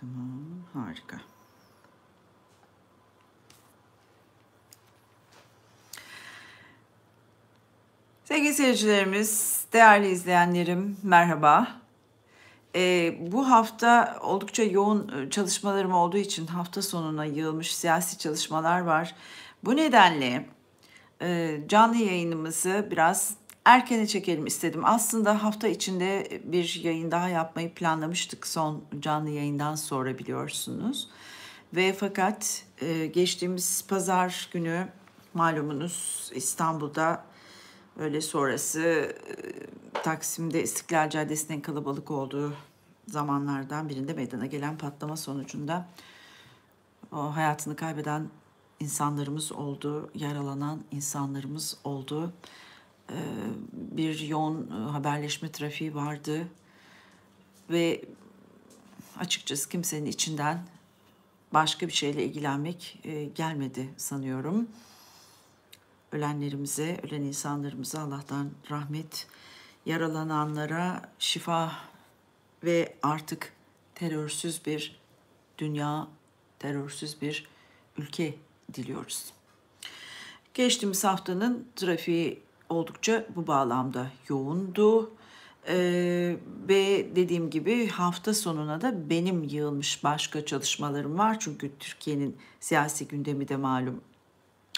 Tamam, harika. Sevgili seyircilerimiz, değerli izleyenlerim, merhaba. Ee, bu hafta oldukça yoğun e, çalışmalarım olduğu için hafta sonuna yığılmış siyasi çalışmalar var. Bu nedenle e, canlı yayınımızı biraz erkene çekelim istedim. Aslında hafta içinde bir yayın daha yapmayı planlamıştık son canlı yayından sonra biliyorsunuz. Ve fakat e, geçtiğimiz pazar günü malumunuz İstanbul'da öyle sonrası e, Taksim'de İstiklal Caddesi'nin kalabalık olduğu zamanlardan birinde meydana gelen patlama sonucunda o hayatını kaybeden insanlarımız oldu, yaralanan insanlarımız oldu. Ee, bir yoğun e, haberleşme trafiği vardı ve açıkçası kimsenin içinden başka bir şeyle ilgilenmek e, gelmedi sanıyorum. Ölenlerimize, ölen insanlarımıza Allah'tan rahmet, yaralananlara şifa ve artık terörsüz bir dünya, terörsüz bir ülke diliyoruz. Geçtiğimiz haftanın trafiği oldukça bu bağlamda yoğundu. Ee, ve dediğim gibi hafta sonuna da benim yığılmış başka çalışmalarım var. Çünkü Türkiye'nin siyasi gündemi de malum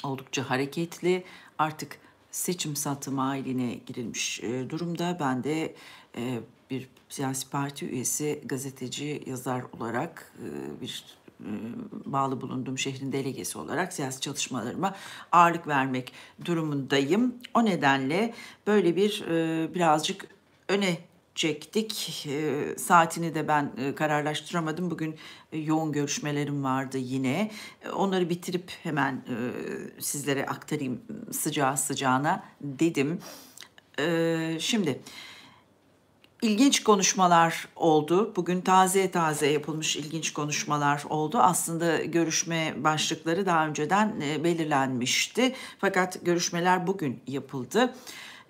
oldukça hareketli. Artık seçim satım haline girilmiş e, durumda. Ben de e, bir siyasi parti üyesi, gazeteci, yazar olarak e, bir e, bağlı bulunduğum şehrin delegesi olarak siyasi çalışmalarıma ağırlık vermek durumundayım. O nedenle böyle bir e, birazcık öne çektik. E, saatini de ben kararlaştıramadım. Bugün yoğun görüşmelerim vardı yine. onları bitirip hemen sizlere aktarayım sıcağı sıcağına dedim. E, şimdi ilginç konuşmalar oldu. Bugün taze taze yapılmış ilginç konuşmalar oldu. Aslında görüşme başlıkları daha önceden e, belirlenmişti. Fakat görüşmeler bugün yapıldı.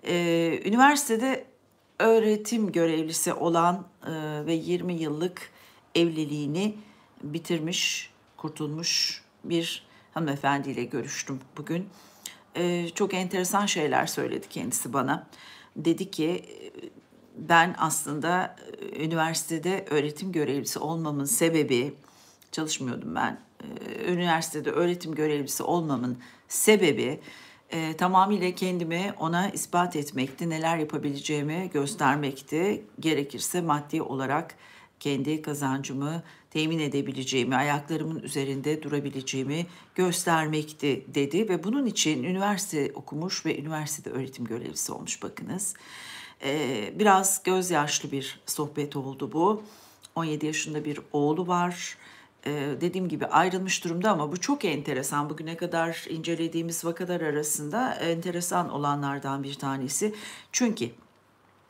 E, üniversitede öğretim görevlisi olan e, ve 20 yıllık evliliğini bitirmiş, kurtulmuş bir hanımefendiyle görüştüm bugün. Çok enteresan şeyler söyledi kendisi bana. Dedi ki ben aslında e, üniversitede öğretim görevlisi olmamın sebebi çalışmıyordum ben. E, üniversitede öğretim görevlisi olmamın sebebi e, tamamıyla kendimi ona ispat etmekti, neler yapabileceğimi göstermekti. Gerekirse maddi olarak kendi kazancımı temin edebileceğimi, ayaklarımın üzerinde durabileceğimi göstermekti dedi ve bunun için üniversite okumuş ve üniversitede öğretim görevlisi olmuş bakınız. Ee, biraz gözyaşlı bir sohbet oldu bu. 17 yaşında bir oğlu var. Ee, dediğim gibi ayrılmış durumda ama bu çok enteresan. Bugüne kadar incelediğimiz vakalar arasında enteresan olanlardan bir tanesi. Çünkü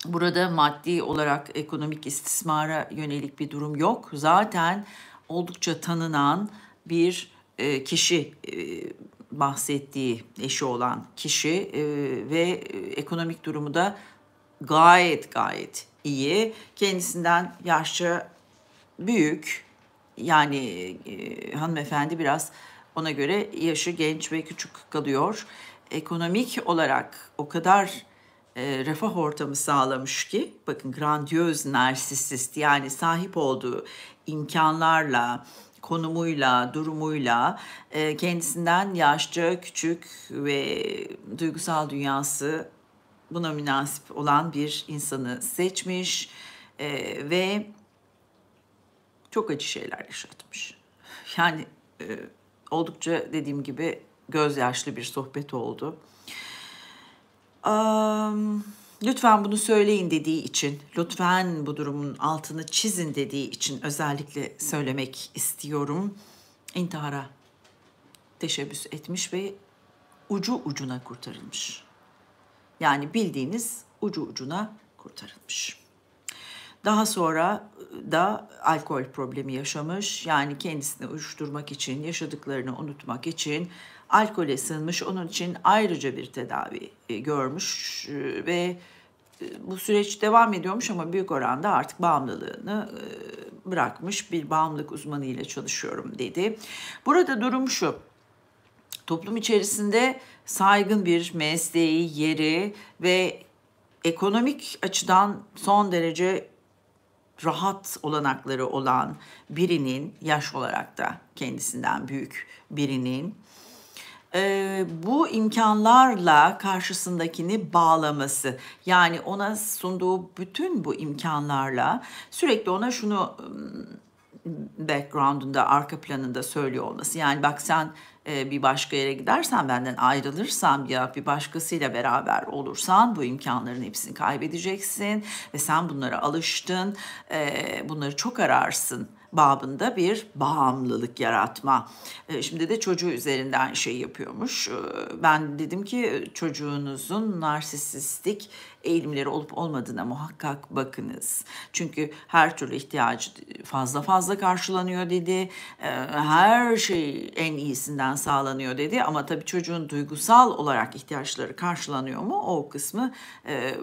burada maddi olarak ekonomik istismara yönelik bir durum yok. Zaten oldukça tanınan bir e, kişi e, bahsettiği eşi olan kişi e, ve e, ekonomik durumu da gayet gayet iyi. Kendisinden yaşça büyük yani e, hanımefendi biraz ona göre yaşı genç ve küçük kalıyor. Ekonomik olarak o kadar e, refah ortamı sağlamış ki bakın grandiyöz narsisist yani sahip olduğu imkanlarla konumuyla, durumuyla e, kendisinden yaşça küçük ve duygusal dünyası buna münasip olan bir insanı seçmiş e, ve çok acı şeyler yaşatmış. Yani e, oldukça dediğim gibi gözyaşlı bir sohbet oldu. Um, lütfen bunu söyleyin dediği için, lütfen bu durumun altını çizin dediği için özellikle söylemek istiyorum. İntihara teşebbüs etmiş ve ucu ucuna kurtarılmış. Yani bildiğiniz ucu ucuna kurtarılmış. Daha sonra ıı, da alkol problemi yaşamış. Yani kendisini uyuşturmak için, yaşadıklarını unutmak için alkole sığınmış. Onun için ayrıca bir tedavi e, görmüş ıı, ve ıı, bu süreç devam ediyormuş ama büyük oranda artık bağımlılığını bırakmış. Bir bağımlılık uzmanı ile çalışıyorum dedi. Burada durum şu toplum içerisinde saygın bir mesleği, yeri ve ekonomik açıdan son derece rahat olanakları olan birinin yaş olarak da kendisinden büyük birinin e, bu imkanlarla karşısındakini bağlaması yani ona sunduğu bütün bu imkanlarla sürekli ona şunu background'unda, arka planında söylüyor olması. Yani bak sen e, bir başka yere gidersen, benden ayrılırsan ya bir başkasıyla beraber olursan bu imkanların hepsini kaybedeceksin ve sen bunlara alıştın, e, bunları çok ararsın babında bir bağımlılık yaratma. E, şimdi de çocuğu üzerinden şey yapıyormuş. E, ben dedim ki e, çocuğunuzun narsisistik eğilimleri olup olmadığına muhakkak bakınız. Çünkü her türlü ihtiyaç fazla fazla karşılanıyor dedi. Ee, her şey en iyisinden sağlanıyor dedi. Ama tabii çocuğun duygusal olarak ihtiyaçları karşılanıyor mu o kısmı e,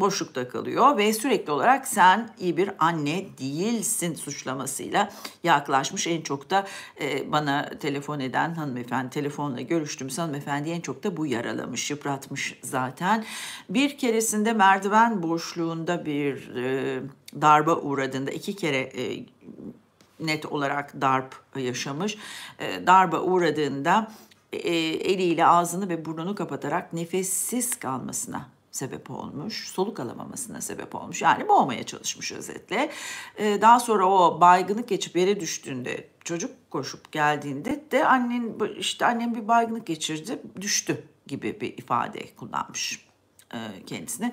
boşlukta kalıyor ve sürekli olarak sen iyi bir anne değilsin suçlamasıyla yaklaşmış. En çok da e, bana telefon eden hanımefendi telefonla görüştüm hanımefendi en çok da bu yaralamış, yıpratmış zaten. Bir keresinde merdiven boşluğunda bir e, darba uğradığında iki kere e, net olarak darp yaşamış. E, darba uğradığında e, eliyle ağzını ve burnunu kapatarak nefessiz kalmasına sebep olmuş, soluk alamamasına sebep olmuş. Yani boğmaya çalışmış özetle. Ee, daha sonra o baygınlık geçip yere düştüğünde, çocuk koşup geldiğinde de annen işte annem bir baygınlık geçirdi, düştü gibi bir ifade kullanmış e, kendisine.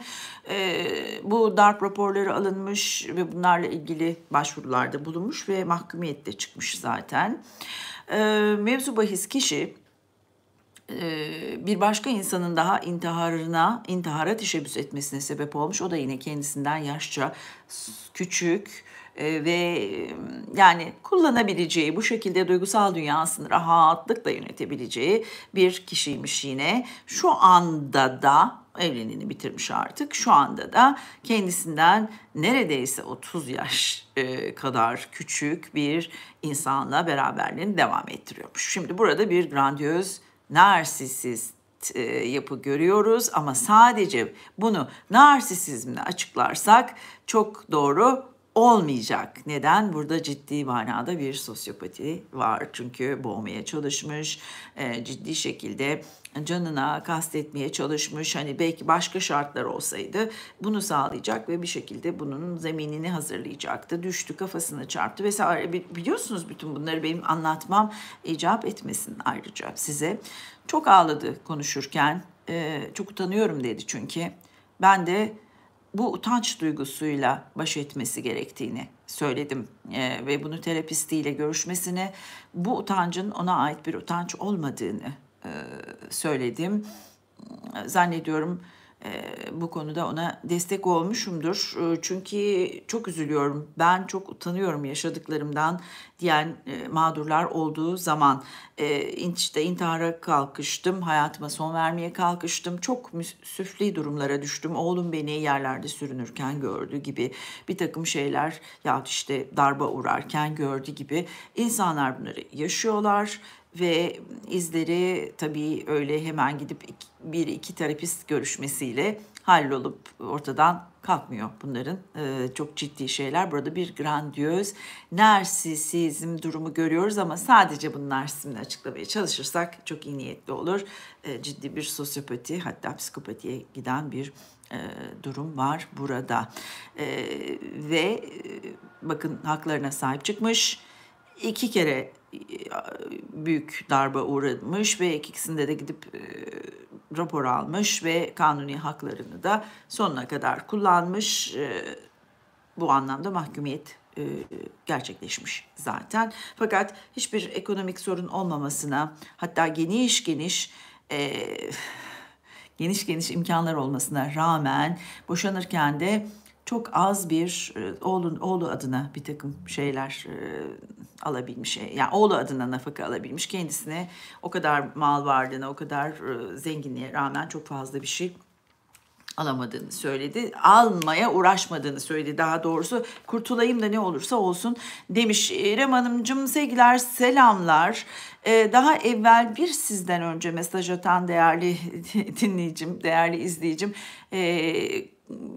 Ee, bu darp raporları alınmış ve bunlarla ilgili başvurularda bulunmuş ve mahkumiyette çıkmış zaten. Ee, mevzu bahis kişi bir başka insanın daha intiharına, intihara teşebbüs etmesine sebep olmuş. O da yine kendisinden yaşça küçük ve yani kullanabileceği, bu şekilde duygusal dünyasını rahatlıkla yönetebileceği bir kişiymiş yine. Şu anda da evliliğini bitirmiş artık. Şu anda da kendisinden neredeyse 30 yaş kadar küçük bir insanla beraberliğini devam ettiriyormuş. Şimdi burada bir grandiyöz narsisist e, yapı görüyoruz ama sadece bunu narsisizmle açıklarsak çok doğru olmayacak. Neden? Burada ciddi manada bir sosyopati var. Çünkü boğmaya çalışmış, e, ciddi şekilde canına kastetmeye çalışmış. Hani belki başka şartlar olsaydı bunu sağlayacak ve bir şekilde bunun zeminini hazırlayacaktı. Düştü, kafasını çarptı vesaire. Biliyorsunuz bütün bunları benim anlatmam icap etmesin ayrıca size. Çok ağladı konuşurken. E, çok utanıyorum dedi çünkü. Ben de bu utanç duygusuyla baş etmesi gerektiğini söyledim e, ve bunu terapistiyle görüşmesini, bu utancın ona ait bir utanç olmadığını e, söyledim. Zannediyorum ee, bu konuda ona destek olmuşumdur. Ee, çünkü çok üzülüyorum. Ben çok utanıyorum yaşadıklarımdan diyen e, mağdurlar olduğu zaman ee, işte intihara kalkıştım, hayatıma son vermeye kalkıştım. Çok süfli durumlara düştüm. Oğlum beni yerlerde sürünürken gördü gibi bir takım şeyler ya işte darba uğrarken gördü gibi insanlar bunları yaşıyorlar ve izleri tabii öyle hemen gidip bir iki terapist görüşmesiyle hallolup ortadan kalkmıyor bunların. Ee, çok ciddi şeyler. Burada bir grandiyöz narsisizm durumu görüyoruz ama sadece bunu narsismini açıklamaya çalışırsak çok iyi niyetli olur. Ee, ciddi bir sosyopati hatta psikopatiye giden bir e, durum var burada. Ee, ve e, bakın haklarına sahip çıkmış. iki kere e, büyük darbe uğramış ve ikisinde de gidip e, rapor almış ve kanuni haklarını da sonuna kadar kullanmış. E, bu anlamda mahkumiyet e, gerçekleşmiş zaten. Fakat hiçbir ekonomik sorun olmamasına hatta geniş geniş e, geniş geniş imkanlar olmasına rağmen boşanırken de çok az bir e, oğlun oğlu adına bir takım şeyler e, alabilmiş. E, yani oğlu adına nafaka alabilmiş. Kendisine o kadar mal varlığına, o kadar e, zenginliğe rağmen çok fazla bir şey alamadığını söyledi. Almaya uğraşmadığını söyledi daha doğrusu. Kurtulayım da ne olursa olsun demiş. E, İrem Hanımcığım sevgiler, selamlar. Ee, daha evvel bir sizden önce mesaj atan değerli dinleyicim, değerli izleyicim. Ee,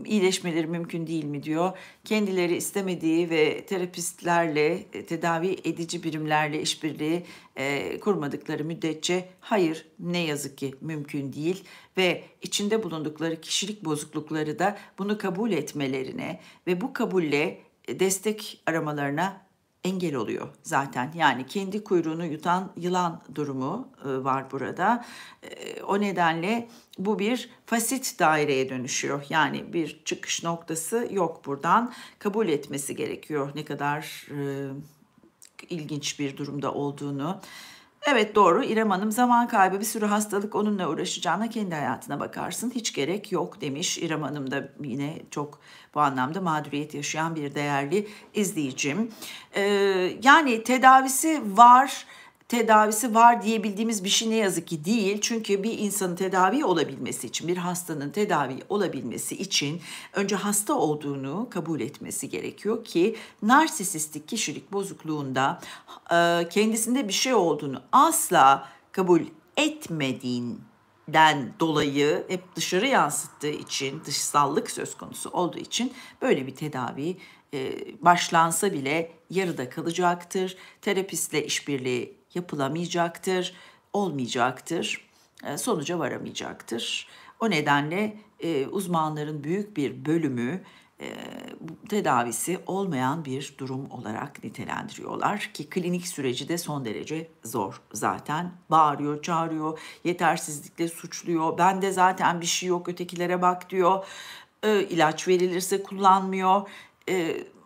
iyileşmeleri mümkün değil mi diyor. Kendileri istemediği ve terapistlerle, e, tedavi edici birimlerle işbirliği e, kurmadıkları müddetçe hayır ne yazık ki mümkün değil ve içinde bulundukları kişilik bozuklukları da bunu kabul etmelerine ve bu kabulle e, destek aramalarına engel oluyor zaten. Yani kendi kuyruğunu yutan yılan durumu e, var burada. E, o nedenle bu bir fasit daireye dönüşüyor. Yani bir çıkış noktası yok buradan. Kabul etmesi gerekiyor ne kadar e, ilginç bir durumda olduğunu. Evet doğru İrem Hanım zaman kaybı bir sürü hastalık onunla uğraşacağına kendi hayatına bakarsın hiç gerek yok demiş İrem Hanım da yine çok bu anlamda mağduriyet yaşayan bir değerli izleyicim. Ee, yani tedavisi var tedavisi var diyebildiğimiz bir şey ne yazık ki değil. Çünkü bir insanın tedavi olabilmesi için, bir hastanın tedavi olabilmesi için önce hasta olduğunu kabul etmesi gerekiyor ki narsisistik kişilik bozukluğunda e, kendisinde bir şey olduğunu asla kabul etmediğin dolayı hep dışarı yansıttığı için dışsallık söz konusu olduğu için böyle bir tedavi e, başlansa bile yarıda kalacaktır. Terapistle işbirliği yapılamayacaktır, olmayacaktır, e, sonuca varamayacaktır. O nedenle e, uzmanların büyük bir bölümü e, tedavisi olmayan bir durum olarak nitelendiriyorlar ki klinik süreci de son derece zor zaten bağırıyor çağırıyor yetersizlikle suçluyor bende zaten bir şey yok ötekilere bak diyor ilaç verilirse kullanmıyor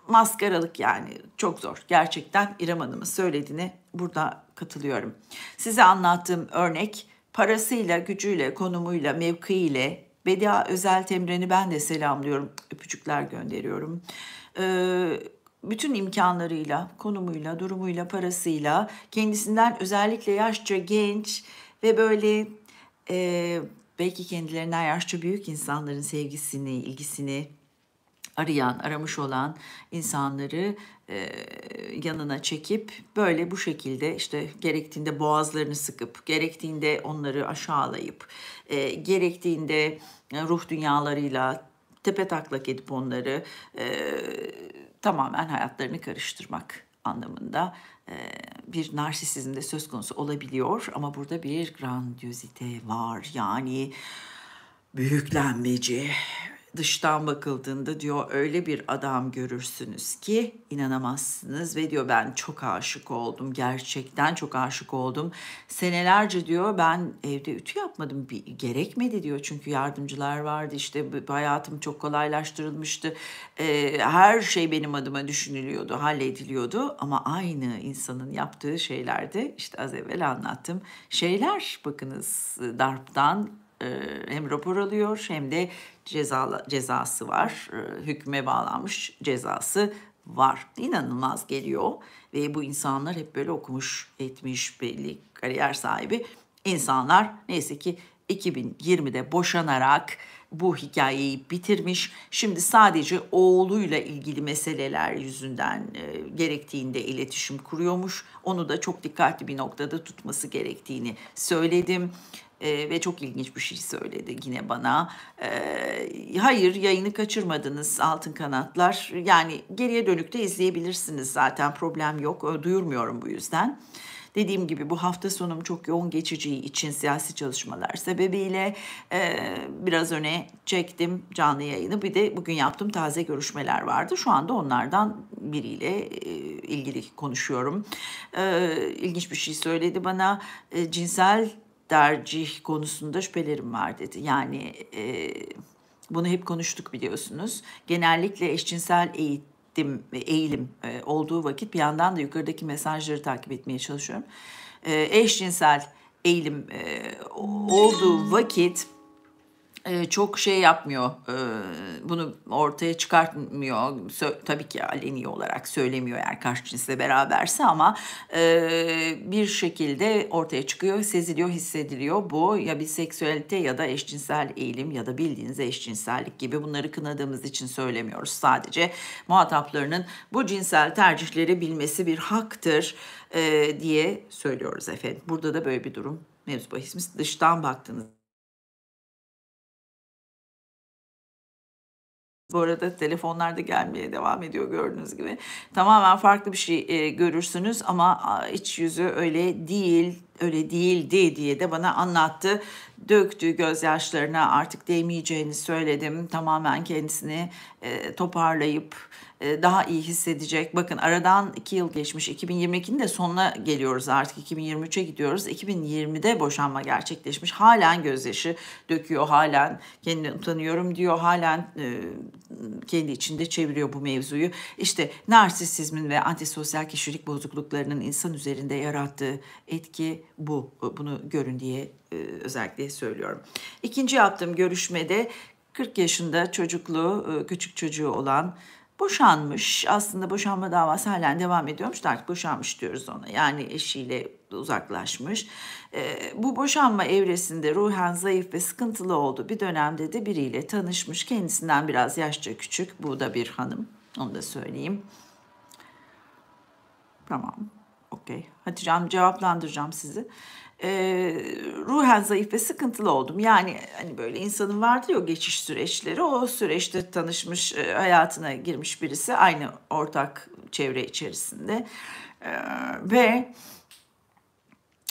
maskaralık yani çok zor gerçekten İrem Hanım'ın söylediğini burada katılıyorum. Size anlattığım örnek parasıyla, gücüyle, konumuyla, mevkiiyle Bedia Özel Temren'i ben de selamlıyorum. Öpücükler gönderiyorum. Ee, bütün imkanlarıyla, konumuyla, durumuyla, parasıyla kendisinden özellikle yaşça genç ve böyle e, belki kendilerinden yaşça büyük insanların sevgisini, ilgisini arayan, aramış olan insanları e, yanına çekip böyle bu şekilde işte gerektiğinde boğazlarını sıkıp, gerektiğinde onları aşağılayıp, e, gerektiğinde e, ruh dünyalarıyla tepe taklak edip onları e, tamamen hayatlarını karıştırmak anlamında e, bir narsisizmde söz konusu olabiliyor ama burada bir grandiozite var yani büyüklenmeci dıştan bakıldığında diyor öyle bir adam görürsünüz ki inanamazsınız ve diyor ben çok aşık oldum gerçekten çok aşık oldum. Senelerce diyor ben evde ütü yapmadım bir, gerekmedi diyor çünkü yardımcılar vardı işte hayatım çok kolaylaştırılmıştı. her şey benim adıma düşünülüyordu hallediliyordu ama aynı insanın yaptığı şeylerde işte az evvel anlattım şeyler bakınız e, darptan e, hem rapor alıyor hem de ceza, cezası var. E, hükme bağlanmış cezası var. İnanılmaz geliyor ve bu insanlar hep böyle okumuş, etmiş belli kariyer sahibi insanlar. Neyse ki 2020'de boşanarak bu hikayeyi bitirmiş. Şimdi sadece oğluyla ilgili meseleler yüzünden e, gerektiğinde iletişim kuruyormuş. Onu da çok dikkatli bir noktada tutması gerektiğini söyledim. Ee, ve çok ilginç bir şey söyledi yine bana. Ee, hayır yayını kaçırmadınız Altın Kanatlar. Yani geriye dönük de izleyebilirsiniz zaten problem yok. Duyurmuyorum bu yüzden. Dediğim gibi bu hafta sonum çok yoğun geçeceği için siyasi çalışmalar sebebiyle e, biraz öne çektim canlı yayını. Bir de bugün yaptığım taze görüşmeler vardı. Şu anda onlardan biriyle e, ilgili konuşuyorum. E, ilginç bir şey söyledi bana. E, cinsel tercih konusunda şüphelerim var dedi. Yani e, bunu hep konuştuk biliyorsunuz. Genellikle eşcinsel eğitim gittim e, eğilim e, olduğu vakit bir yandan da yukarıdaki mesajları takip etmeye çalışıyorum. E, eşcinsel eğilim olduğu vakit e, çok şey yapmıyor e, bunu ortaya çıkartmıyor tabii ki aleni olarak söylemiyor eğer karşı cinsle beraberse ama e, bir şekilde ortaya çıkıyor seziliyor hissediliyor bu ya bir biseksüelite ya da eşcinsel eğilim ya da bildiğiniz eşcinsellik gibi bunları kınadığımız için söylemiyoruz sadece muhataplarının bu cinsel tercihleri bilmesi bir haktır diye söylüyoruz efendim burada da böyle bir durum mevzu bahisimiz dıştan baktığınız Bu arada telefonlar da gelmeye devam ediyor gördüğünüz gibi. Tamamen farklı bir şey e, görürsünüz ama iç yüzü öyle değil, öyle değildi diye de bana anlattı. Döktü gözyaşlarına artık değmeyeceğini söyledim. Tamamen kendisini e, toparlayıp e, daha iyi hissedecek. Bakın aradan 2 yıl geçmiş. 2022'nin de sonuna geliyoruz artık. 2023'e gidiyoruz. 2020'de boşanma gerçekleşmiş. Halen gözyaşı döküyor. Halen kendini utanıyorum diyor. Halen e, kendi içinde çeviriyor bu mevzuyu. İşte narsisizmin ve antisosyal kişilik bozukluklarının insan üzerinde yarattığı etki bu. E, bunu görün diye e, özellikle söylüyorum. İkinci yaptığım görüşmede 40 yaşında çocuklu, e, küçük çocuğu olan boşanmış. Aslında boşanma davası halen devam ediyormuş. Artık boşanmış diyoruz ona. Yani eşiyle uzaklaşmış. E, bu boşanma evresinde ruhen zayıf ve sıkıntılı oldu. bir dönemde de biriyle tanışmış. Kendisinden biraz yaşça küçük. Bu da bir hanım. Onu da söyleyeyim. Tamam. Okey. Hatice Hanım cevaplandıracağım sizi e, ruhen zayıf ve sıkıntılı oldum. Yani hani böyle insanın vardı ya o geçiş süreçleri. O süreçte tanışmış, e, hayatına girmiş birisi aynı ortak çevre içerisinde. E, ve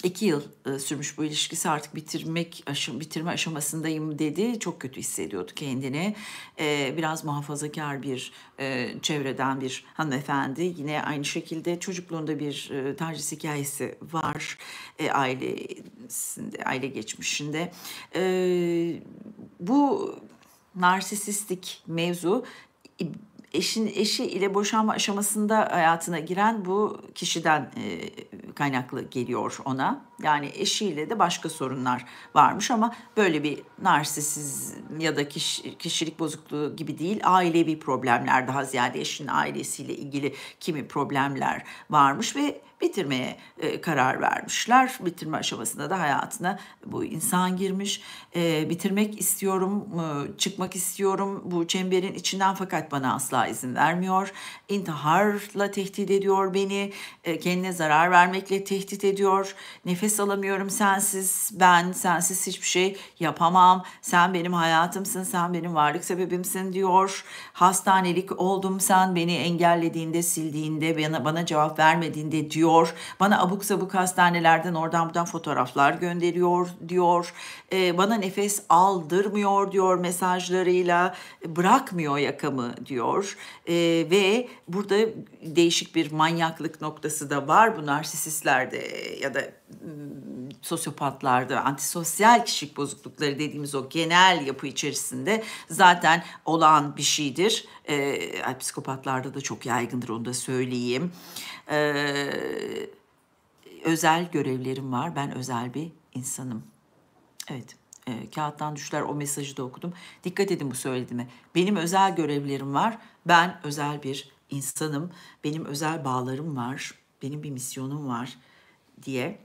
iki yıl e, sürmüş bu ilişkisi artık bitirmek aşım, bitirme aşamasındayım dedi. Çok kötü hissediyordu kendini. E, biraz muhafazakar bir e, çevreden bir hanımefendi. Yine aynı şekilde çocukluğunda bir taciz hikayesi var ailesinde, aile geçmişinde. bu narsisistik mevzu eşin eşi ile boşanma aşamasında hayatına giren bu kişiden kaynaklı geliyor ona. Yani eşiyle de başka sorunlar varmış ama böyle bir narsisiz ya da kişilik bozukluğu gibi değil ailevi problemler daha ziyade eşin ailesiyle ilgili kimi problemler varmış ve bitirmeye e, karar vermişler. Bitirme aşamasında da hayatına bu insan girmiş. E, bitirmek istiyorum, e, çıkmak istiyorum bu çemberin içinden fakat bana asla izin vermiyor. İntiharla tehdit ediyor beni, e, kendine zarar vermekle tehdit ediyor. Nefes alamıyorum sensiz, ben sensiz hiçbir şey yapamam. Sen benim hayatımsın, sen benim varlık sebebimsin diyor. Hastanelik oldum, sen beni engellediğinde, sildiğinde, bana, bana cevap vermediğinde diyor diyor. Bana abuk sabuk hastanelerden oradan buradan fotoğraflar gönderiyor diyor. E, bana nefes aldırmıyor diyor mesajlarıyla. Bırakmıyor yakamı diyor. E, ve burada değişik bir manyaklık noktası da var bu narsisistlerde ya da sosyopatlarda, antisosyal kişilik bozuklukları dediğimiz o genel yapı içerisinde zaten olan bir şeydir. E, psikopatlarda da çok yaygındır onu da söyleyeyim. E, özel görevlerim var. Ben özel bir insanım. Evet. E, kağıttan düşler o mesajı da okudum. Dikkat edin bu söylediğime. Benim özel görevlerim var. Ben özel bir insanım. Benim özel bağlarım var. Benim bir misyonum var diye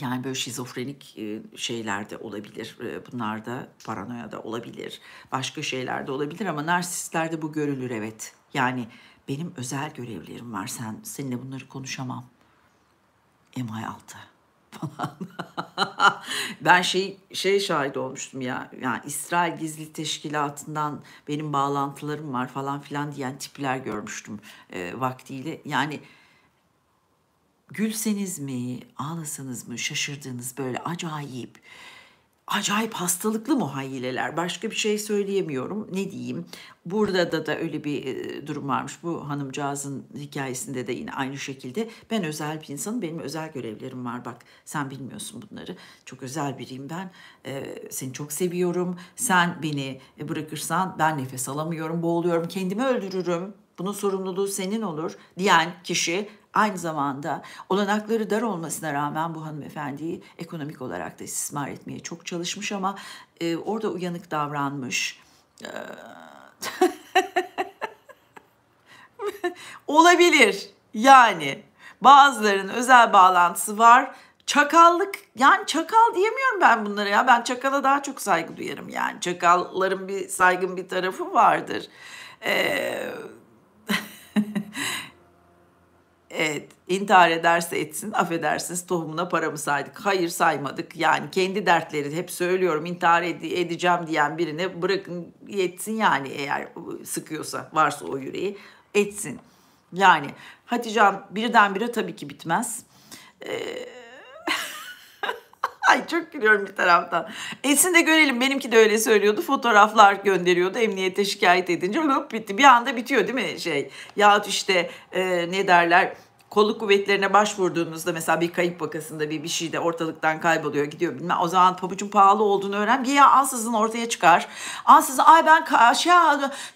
yani böyle şizofrenik e, şeyler de olabilir. E, bunlar da paranoya da olabilir. Başka şeyler de olabilir ama narsistlerde bu görülür evet. Yani benim özel görevlerim var. Sen seninle bunları konuşamam. MI6 falan. ben şey şey şahit olmuştum ya. Yani İsrail Gizli Teşkilatı'ndan benim bağlantılarım var falan filan diyen tipler görmüştüm e, vaktiyle. Yani gülseniz mi, ağlasanız mı, şaşırdığınız böyle acayip, acayip hastalıklı muhayyileler. Başka bir şey söyleyemiyorum. Ne diyeyim? Burada da da öyle bir e, durum varmış. Bu hanımcağızın hikayesinde de yine aynı şekilde. Ben özel bir insanım. Benim özel görevlerim var. Bak sen bilmiyorsun bunları. Çok özel biriyim ben. Ee, seni çok seviyorum. Sen beni bırakırsan ben nefes alamıyorum, boğuluyorum, kendimi öldürürüm. Bunun sorumluluğu senin olur diyen kişi aynı zamanda olanakları dar olmasına rağmen bu hanımefendiyi ekonomik olarak da istismar etmeye çok çalışmış ama e, orada uyanık davranmış. E, olabilir yani bazılarının özel bağlantısı var. Çakallık yani çakal diyemiyorum ben bunlara ya ben çakala daha çok saygı duyarım yani çakalların bir saygın bir tarafı vardır. Ee, Evet, intihar ederse etsin, affedersiniz tohumuna para saydık? Hayır saymadık. Yani kendi dertleri hep söylüyorum intihar ede- edeceğim diyen birine bırakın yetsin yani eğer sıkıyorsa varsa o yüreği etsin. Yani Hatice Hanım birdenbire tabii ki bitmez. Ee, Ay çok gülüyorum bir taraftan. Esin de görelim benimki de öyle söylüyordu. Fotoğraflar gönderiyordu emniyete şikayet edince. Lop bitti bir anda bitiyor değil mi şey? Yahut işte e, ne derler kolluk kuvvetlerine başvurduğunuzda mesela bir kayıp vakasında bir bir şey de ortalıktan kayboluyor gidiyor bilmem o zaman pabucun pahalı olduğunu öğren bir ya ansızın ortaya çıkar ansızın ay ben şey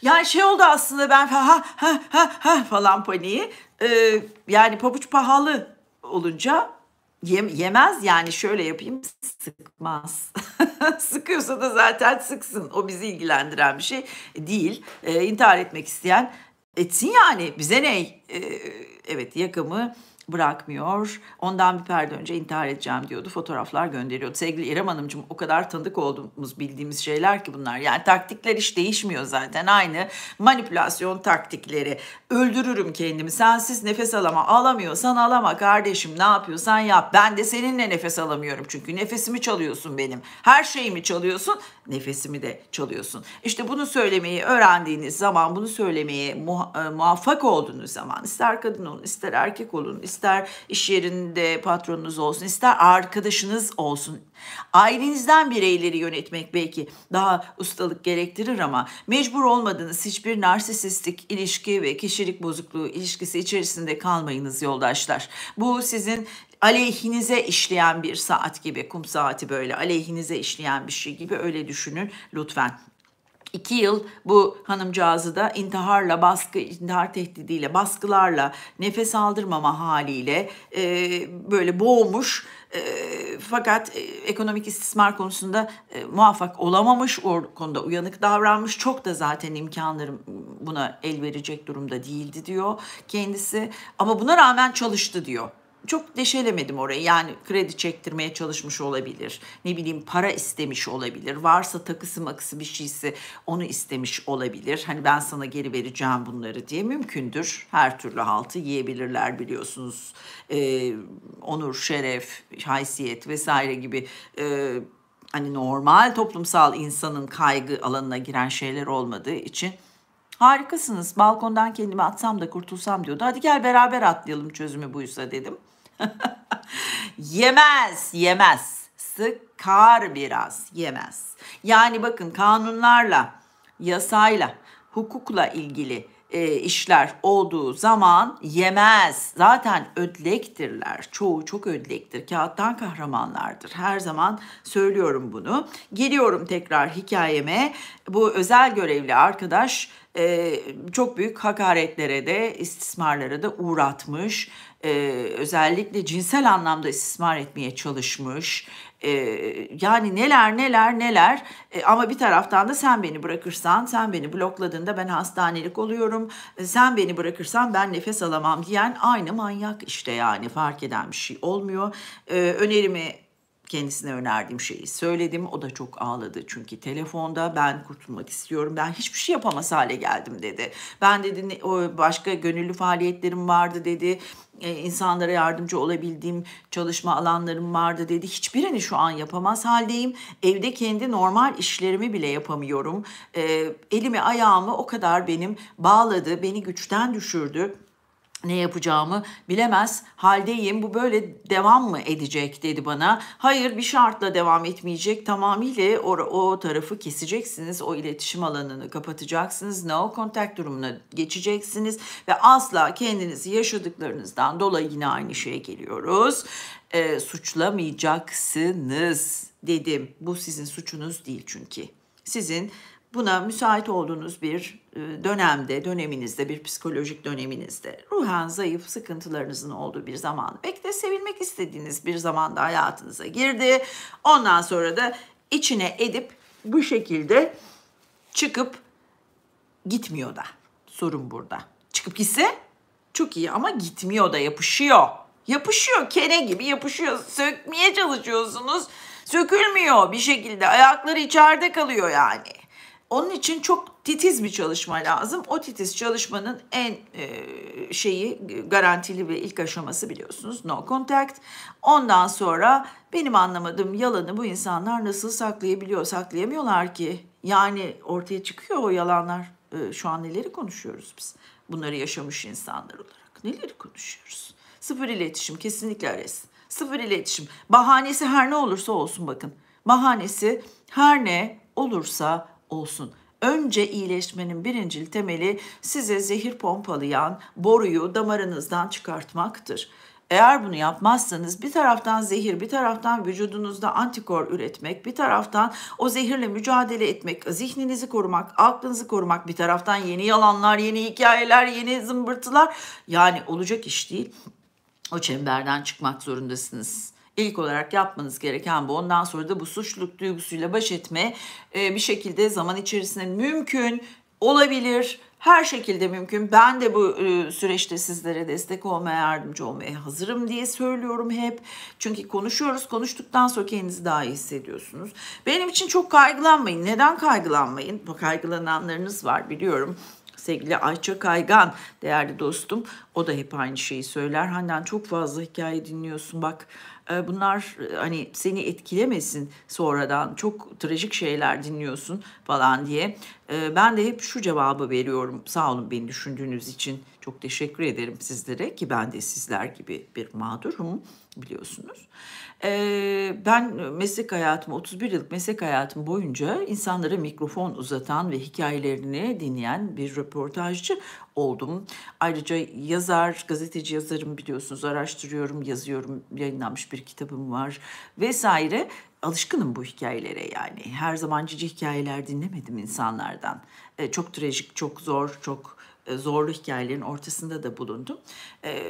yani şey oldu aslında ben ha ha ha ha falan paniği ee, yani pabuç pahalı olunca Yem, yemez yani şöyle yapayım sıkmaz. Sıkıyorsa da zaten sıksın. O bizi ilgilendiren bir şey değil. E, intihar etmek isteyen etsin yani bize ne? E, evet yakamı bırakmıyor. Ondan bir perde önce intihar edeceğim diyordu. Fotoğraflar gönderiyordu. Sevgili İrem Hanımcığım o kadar tanıdık olduğumuz bildiğimiz şeyler ki bunlar. Yani taktikler hiç değişmiyor zaten. Aynı manipülasyon taktikleri. Öldürürüm kendimi. Sensiz nefes alama. Alamıyorsan alama kardeşim. Ne yapıyorsan yap. Ben de seninle nefes alamıyorum. Çünkü nefesimi çalıyorsun benim. Her şeyimi çalıyorsun. Nefesimi de çalıyorsun. İşte bunu söylemeyi öğrendiğiniz zaman, bunu söylemeye muha- e, muvaffak olduğunuz zaman ister kadın olun, ister erkek olun, ister ister iş yerinde patronunuz olsun, ister arkadaşınız olsun. Ailenizden bireyleri yönetmek belki daha ustalık gerektirir ama mecbur olmadığınız hiçbir narsisistik ilişki ve kişilik bozukluğu ilişkisi içerisinde kalmayınız yoldaşlar. Bu sizin aleyhinize işleyen bir saat gibi kum saati böyle aleyhinize işleyen bir şey gibi öyle düşünün lütfen. İki yıl bu hanımcağızı da intiharla, baskı, intihar tehdidiyle, baskılarla, nefes aldırmama haliyle e, böyle boğmuş. E, fakat e, ekonomik istismar konusunda e, muvaffak olamamış, o konuda uyanık davranmış. Çok da zaten imkanları buna el verecek durumda değildi diyor kendisi. Ama buna rağmen çalıştı diyor çok deşelemedim orayı. Yani kredi çektirmeye çalışmış olabilir. Ne bileyim para istemiş olabilir. Varsa takısı makısı bir şeyse onu istemiş olabilir. Hani ben sana geri vereceğim bunları diye mümkündür. Her türlü haltı yiyebilirler biliyorsunuz. Ee, onur, şeref, haysiyet vesaire gibi e, hani normal toplumsal insanın kaygı alanına giren şeyler olmadığı için harikasınız balkondan kendimi atsam da kurtulsam diyordu. Hadi gel beraber atlayalım çözümü buysa dedim. yemez, yemez. Sıkar biraz, yemez. Yani bakın kanunlarla, yasayla, hukukla ilgili e, işler olduğu zaman yemez. Zaten ödlektirler. Çoğu çok ödlektir. Kağıttan kahramanlardır. Her zaman söylüyorum bunu. Geliyorum tekrar hikayeme. Bu özel görevli arkadaş e, çok büyük hakaretlere de istismarlara da uğratmış e, özellikle cinsel anlamda istismar etmeye çalışmış. E, yani neler neler neler e, ama bir taraftan da sen beni bırakırsan, sen beni blokladığında ben hastanelik oluyorum, e, sen beni bırakırsan ben nefes alamam diyen aynı manyak işte yani fark eden bir şey olmuyor. E, önerimi kendisine önerdiğim şeyi söyledim. O da çok ağladı çünkü telefonda ben kurtulmak istiyorum. Ben hiçbir şey yapamaz hale geldim dedi. Ben dedi başka gönüllü faaliyetlerim vardı dedi. Ee, insanlara yardımcı olabildiğim çalışma alanlarım vardı dedi. Hiçbirini şu an yapamaz haldeyim. Evde kendi normal işlerimi bile yapamıyorum. Ee, elimi ayağımı o kadar benim bağladı, beni güçten düşürdü ne yapacağımı bilemez haldeyim. Bu böyle devam mı edecek dedi bana. Hayır bir şartla devam etmeyecek. Tamamıyla o, o tarafı keseceksiniz. O iletişim alanını kapatacaksınız. No contact durumuna geçeceksiniz. Ve asla kendinizi yaşadıklarınızdan dolayı yine aynı şeye geliyoruz. E, suçlamayacaksınız dedim. Bu sizin suçunuz değil çünkü. Sizin buna müsait olduğunuz bir e, dönemde, döneminizde, bir psikolojik döneminizde ruhen zayıf sıkıntılarınızın olduğu bir zaman, belki de sevilmek istediğiniz bir zamanda hayatınıza girdi. Ondan sonra da içine edip bu şekilde çıkıp gitmiyor da. Sorun burada. Çıkıp gitse çok iyi ama gitmiyor da yapışıyor. Yapışıyor kene gibi yapışıyor. Sökmeye çalışıyorsunuz. Sökülmüyor bir şekilde. Ayakları içeride kalıyor yani. Onun için çok titiz bir çalışma lazım. O titiz çalışmanın en e, şeyi garantili ve ilk aşaması biliyorsunuz no contact. Ondan sonra benim anlamadığım yalanı bu insanlar nasıl saklayabiliyor? Saklayamıyorlar ki. Yani ortaya çıkıyor o yalanlar. E, şu an neleri konuşuyoruz biz? Bunları yaşamış insanlar olarak neleri konuşuyoruz? Sıfır iletişim kesinlikle arası. Sıfır iletişim. Bahanesi her ne olursa olsun bakın. Bahanesi her ne olursa olsun. Önce iyileşmenin birincil temeli size zehir pompalayan boruyu damarınızdan çıkartmaktır. Eğer bunu yapmazsanız bir taraftan zehir, bir taraftan vücudunuzda antikor üretmek, bir taraftan o zehirle mücadele etmek, zihninizi korumak, aklınızı korumak, bir taraftan yeni yalanlar, yeni hikayeler, yeni zımbırtılar yani olacak iş değil. O çemberden çıkmak zorundasınız. İlk olarak yapmanız gereken bu. Ondan sonra da bu suçluluk duygusuyla baş etme e, bir şekilde zaman içerisinde mümkün olabilir. Her şekilde mümkün. Ben de bu e, süreçte sizlere destek olmaya, yardımcı olmaya hazırım diye söylüyorum hep. Çünkü konuşuyoruz. Konuştuktan sonra kendinizi daha iyi hissediyorsunuz. Benim için çok kaygılanmayın. Neden kaygılanmayın? Kaygılananlarınız var biliyorum sevgili Ayça Kaygan değerli dostum o da hep aynı şeyi söyler. Handen çok fazla hikaye dinliyorsun bak ee, bunlar e, hani seni etkilemesin sonradan çok trajik şeyler dinliyorsun falan diye. Ee, ben de hep şu cevabı veriyorum sağ olun beni düşündüğünüz için çok teşekkür ederim sizlere ki ben de sizler gibi bir mağdurum biliyorsunuz. Ee, ben meslek hayatımı, 31 yıllık meslek hayatım boyunca insanlara mikrofon uzatan ve hikayelerini dinleyen bir röportajcı oldum. Ayrıca yazar, gazeteci yazarım biliyorsunuz. Araştırıyorum, yazıyorum. Yayınlanmış bir kitabım var vesaire. Alışkınım bu hikayelere yani. Her zaman cici hikayeler dinlemedim insanlardan. Ee, çok trajik, çok zor, çok e, zorlu hikayelerin ortasında da bulundum. Ee,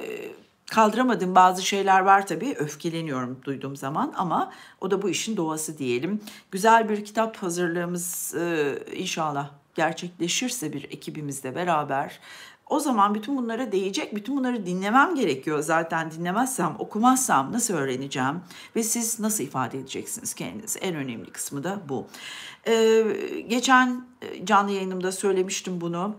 kaldıramadığım bazı şeyler var tabii. Öfkeleniyorum duyduğum zaman ama o da bu işin doğası diyelim. Güzel bir kitap hazırlığımız e, inşallah gerçekleşirse bir ekibimizle beraber o zaman bütün bunlara değecek, bütün bunları dinlemem gerekiyor zaten. Dinlemezsem, okumazsam nasıl öğreneceğim ve siz nasıl ifade edeceksiniz kendinizi? En önemli kısmı da bu. Ee, geçen e, canlı yayınımda söylemiştim bunu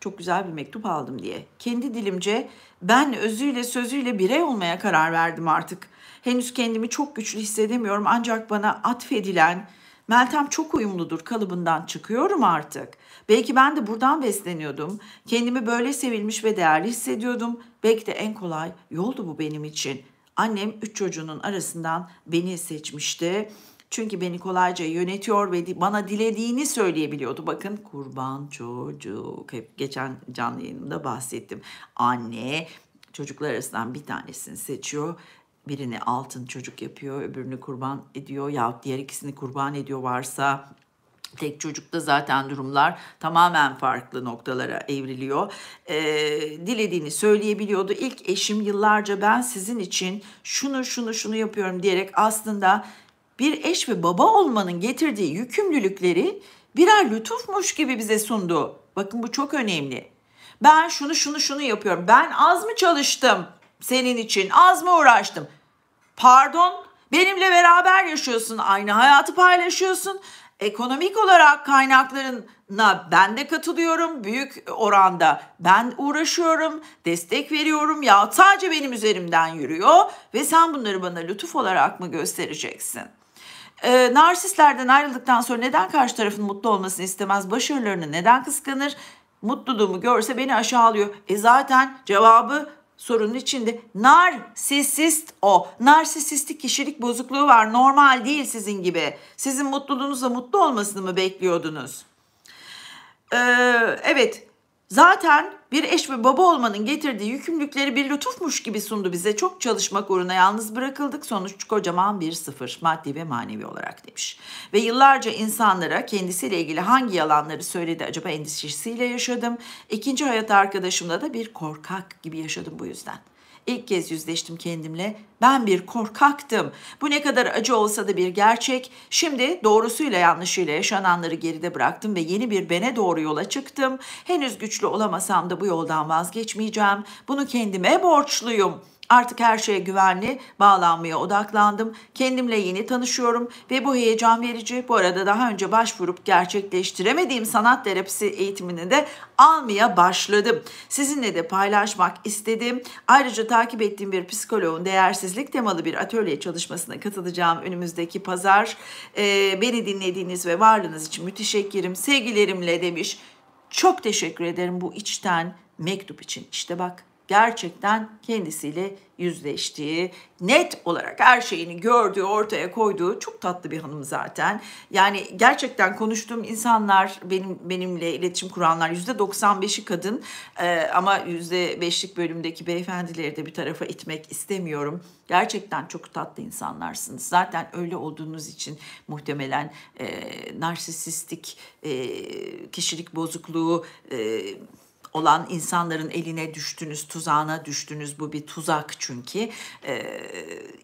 çok güzel bir mektup aldım diye. Kendi dilimce ben özüyle sözüyle birey olmaya karar verdim artık. Henüz kendimi çok güçlü hissedemiyorum ancak bana atfedilen Meltem çok uyumludur kalıbından çıkıyorum artık. Belki ben de buradan besleniyordum. Kendimi böyle sevilmiş ve değerli hissediyordum. Belki de en kolay yoldu bu benim için. Annem üç çocuğunun arasından beni seçmişti çünkü beni kolayca yönetiyor ve bana dilediğini söyleyebiliyordu. Bakın kurban çocuk. Hep geçen canlı yayınımda bahsettim. Anne çocuklar arasından bir tanesini seçiyor birini altın çocuk yapıyor, öbürünü kurban ediyor yahut diğer ikisini kurban ediyor varsa Tek çocukta zaten durumlar tamamen farklı noktalara evriliyor. Ee, dilediğini söyleyebiliyordu. İlk eşim yıllarca ben sizin için şunu şunu şunu yapıyorum diyerek aslında bir eş ve baba olmanın getirdiği yükümlülükleri birer lütufmuş gibi bize sundu. Bakın bu çok önemli. Ben şunu şunu şunu yapıyorum. Ben az mı çalıştım senin için? Az mı uğraştım? Pardon, benimle beraber yaşıyorsun, aynı hayatı paylaşıyorsun. Ekonomik olarak kaynaklarına ben de katılıyorum büyük oranda. Ben uğraşıyorum, destek veriyorum ya sadece benim üzerimden yürüyor ve sen bunları bana lütuf olarak mı göstereceksin? E, narsistlerden ayrıldıktan sonra neden karşı tarafın mutlu olmasını istemez? Başarılarını neden kıskanır? Mutluluğumu görse beni aşağılıyor. E zaten cevabı sorunun içinde. Narsisist o. Narsisistik kişilik bozukluğu var. Normal değil sizin gibi. Sizin mutluluğunuzla mutlu olmasını mı bekliyordunuz? Ee, evet Zaten bir eş ve baba olmanın getirdiği yükümlülükleri bir lütufmuş gibi sundu bize. Çok çalışmak uğruna yalnız bırakıldık. Sonuç kocaman bir sıfır maddi ve manevi olarak demiş. Ve yıllarca insanlara kendisiyle ilgili hangi yalanları söyledi acaba endişesiyle yaşadım. İkinci hayat arkadaşımla da bir korkak gibi yaşadım bu yüzden. İlk kez yüzleştim kendimle. Ben bir korkaktım. Bu ne kadar acı olsa da bir gerçek. Şimdi doğrusuyla yanlışıyla yaşananları geride bıraktım ve yeni bir bene doğru yola çıktım. Henüz güçlü olamasam da bu yoldan vazgeçmeyeceğim. Bunu kendime borçluyum.'' Artık her şeye güvenli bağlanmaya odaklandım. Kendimle yeni tanışıyorum ve bu heyecan verici. Bu arada daha önce başvurup gerçekleştiremediğim sanat terapisi eğitimini de almaya başladım. Sizinle de paylaşmak istedim. Ayrıca takip ettiğim bir psikoloğun değersizlik temalı bir atölye çalışmasına katılacağım önümüzdeki pazar. Ee, beni dinlediğiniz ve varlığınız için müteşekkirim. Sevgilerimle demiş. Çok teşekkür ederim bu içten mektup için. İşte bak gerçekten kendisiyle yüzleştiği, net olarak her şeyini gördüğü, ortaya koyduğu çok tatlı bir hanım zaten. Yani gerçekten konuştuğum insanlar, benim benimle iletişim kuranlar yüzde %95'i kadın ee, ama beşlik bölümdeki beyefendileri de bir tarafa itmek istemiyorum. Gerçekten çok tatlı insanlarsınız. Zaten öyle olduğunuz için muhtemelen e, narsisistik, e, kişilik bozukluğu... E, olan insanların eline düştünüz, tuzağına düştünüz. Bu bir tuzak çünkü. E,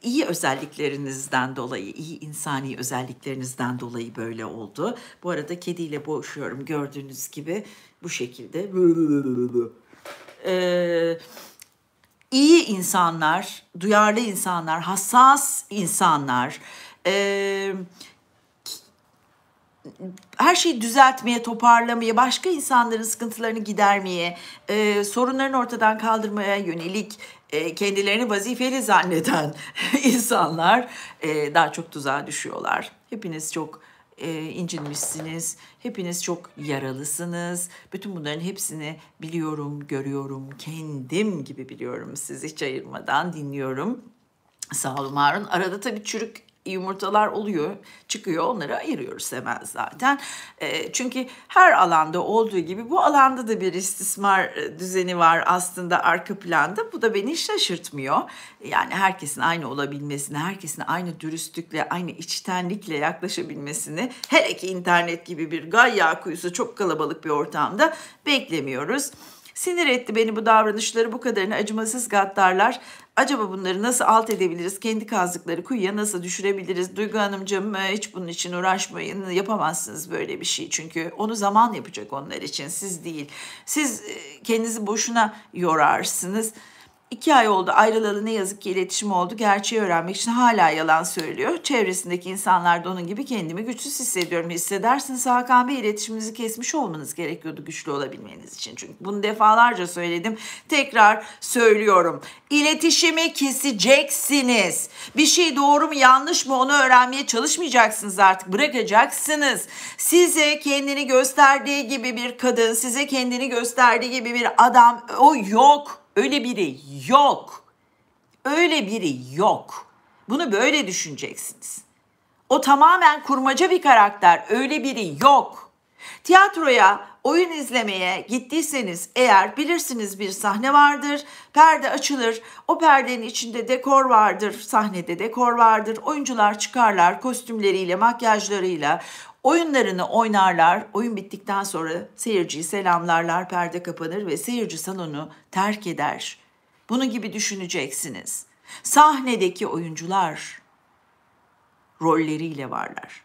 iyi özelliklerinizden dolayı, iyi insani özelliklerinizden dolayı böyle oldu. Bu arada kediyle boğuşuyorum gördüğünüz gibi bu şekilde. Eee iyi insanlar, duyarlı insanlar, hassas insanlar, e, her şeyi düzeltmeye, toparlamaya, başka insanların sıkıntılarını gidermeye, e, sorunlarını ortadan kaldırmaya yönelik e, kendilerini vazifeli zanneden insanlar e, daha çok tuzağa düşüyorlar. Hepiniz çok e, incinmişsiniz, hepiniz çok yaralısınız. Bütün bunların hepsini biliyorum, görüyorum, kendim gibi biliyorum sizi hiç ayırmadan dinliyorum. Sağ olun Harun. Arada tabii çürük yumurtalar oluyor, çıkıyor. Onları ayırıyoruz hemen zaten. E, çünkü her alanda olduğu gibi bu alanda da bir istismar e, düzeni var aslında arka planda. Bu da beni şaşırtmıyor. Yani herkesin aynı olabilmesini, herkesin aynı dürüstlükle, aynı içtenlikle yaklaşabilmesini, hele ki internet gibi bir gayya kuyusu çok kalabalık bir ortamda beklemiyoruz. Sinir etti beni bu davranışları bu kadarını acımasız gaddarlar acaba bunları nasıl alt edebiliriz? Kendi kazdıkları kuyuya nasıl düşürebiliriz? Duygu Hanımcığım e, hiç bunun için uğraşmayın. Yapamazsınız böyle bir şey. Çünkü onu zaman yapacak onlar için. Siz değil. Siz e, kendinizi boşuna yorarsınız. İki ay oldu ayrılalı ne yazık ki iletişim oldu. Gerçeği öğrenmek için hala yalan söylüyor. Çevresindeki insanlar da onun gibi kendimi güçsüz hissediyorum. Hissedersiniz Hakan Bey iletişiminizi kesmiş olmanız gerekiyordu güçlü olabilmeniz için. Çünkü bunu defalarca söyledim. Tekrar söylüyorum. İletişimi keseceksiniz. Bir şey doğru mu yanlış mı onu öğrenmeye çalışmayacaksınız artık. Bırakacaksınız. Size kendini gösterdiği gibi bir kadın, size kendini gösterdiği gibi bir adam o yok Öyle biri yok. Öyle biri yok. Bunu böyle düşüneceksiniz. O tamamen kurmaca bir karakter. Öyle biri yok. Tiyatroya, oyun izlemeye gittiyseniz eğer bilirsiniz bir sahne vardır. Perde açılır. O perdenin içinde dekor vardır. Sahnede dekor vardır. Oyuncular çıkarlar kostümleriyle, makyajlarıyla. Oyunlarını oynarlar, oyun bittikten sonra seyirciyi selamlarlar, perde kapanır ve seyirci salonu terk eder. Bunu gibi düşüneceksiniz. Sahnedeki oyuncular rolleriyle varlar.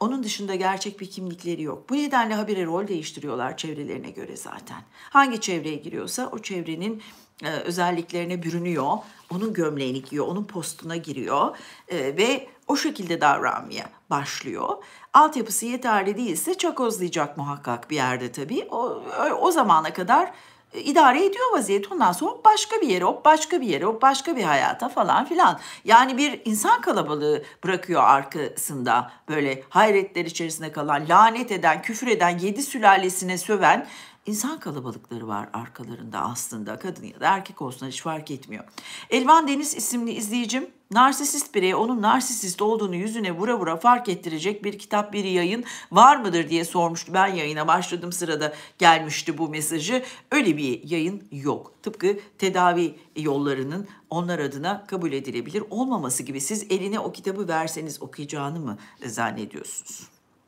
Onun dışında gerçek bir kimlikleri yok. Bu nedenle habire rol değiştiriyorlar çevrelerine göre zaten. Hangi çevreye giriyorsa o çevrenin e, özelliklerine bürünüyor. Onun gömleğini giyiyor, onun postuna giriyor e, ve o şekilde davranmaya başlıyor. Altyapısı yeterli değilse çakozlayacak muhakkak bir yerde tabii. O, o zamana kadar e, idare ediyor vaziyet. Ondan sonra başka bir yere, o başka bir yere, o başka bir hayata falan filan. Yani bir insan kalabalığı bırakıyor arkasında böyle hayretler içerisinde kalan, lanet eden, küfür eden, yedi sülalesine söven insan kalabalıkları var arkalarında aslında. Kadın ya da erkek olsun hiç fark etmiyor. Elvan Deniz isimli izleyicim narsist bireye onun narsist olduğunu yüzüne vura vura fark ettirecek bir kitap, bir yayın var mıdır diye sormuştu. Ben yayına başladım sırada gelmişti bu mesajı. Öyle bir yayın yok. Tıpkı tedavi yollarının onlar adına kabul edilebilir olmaması gibi siz eline o kitabı verseniz okuyacağını mı zannediyorsunuz?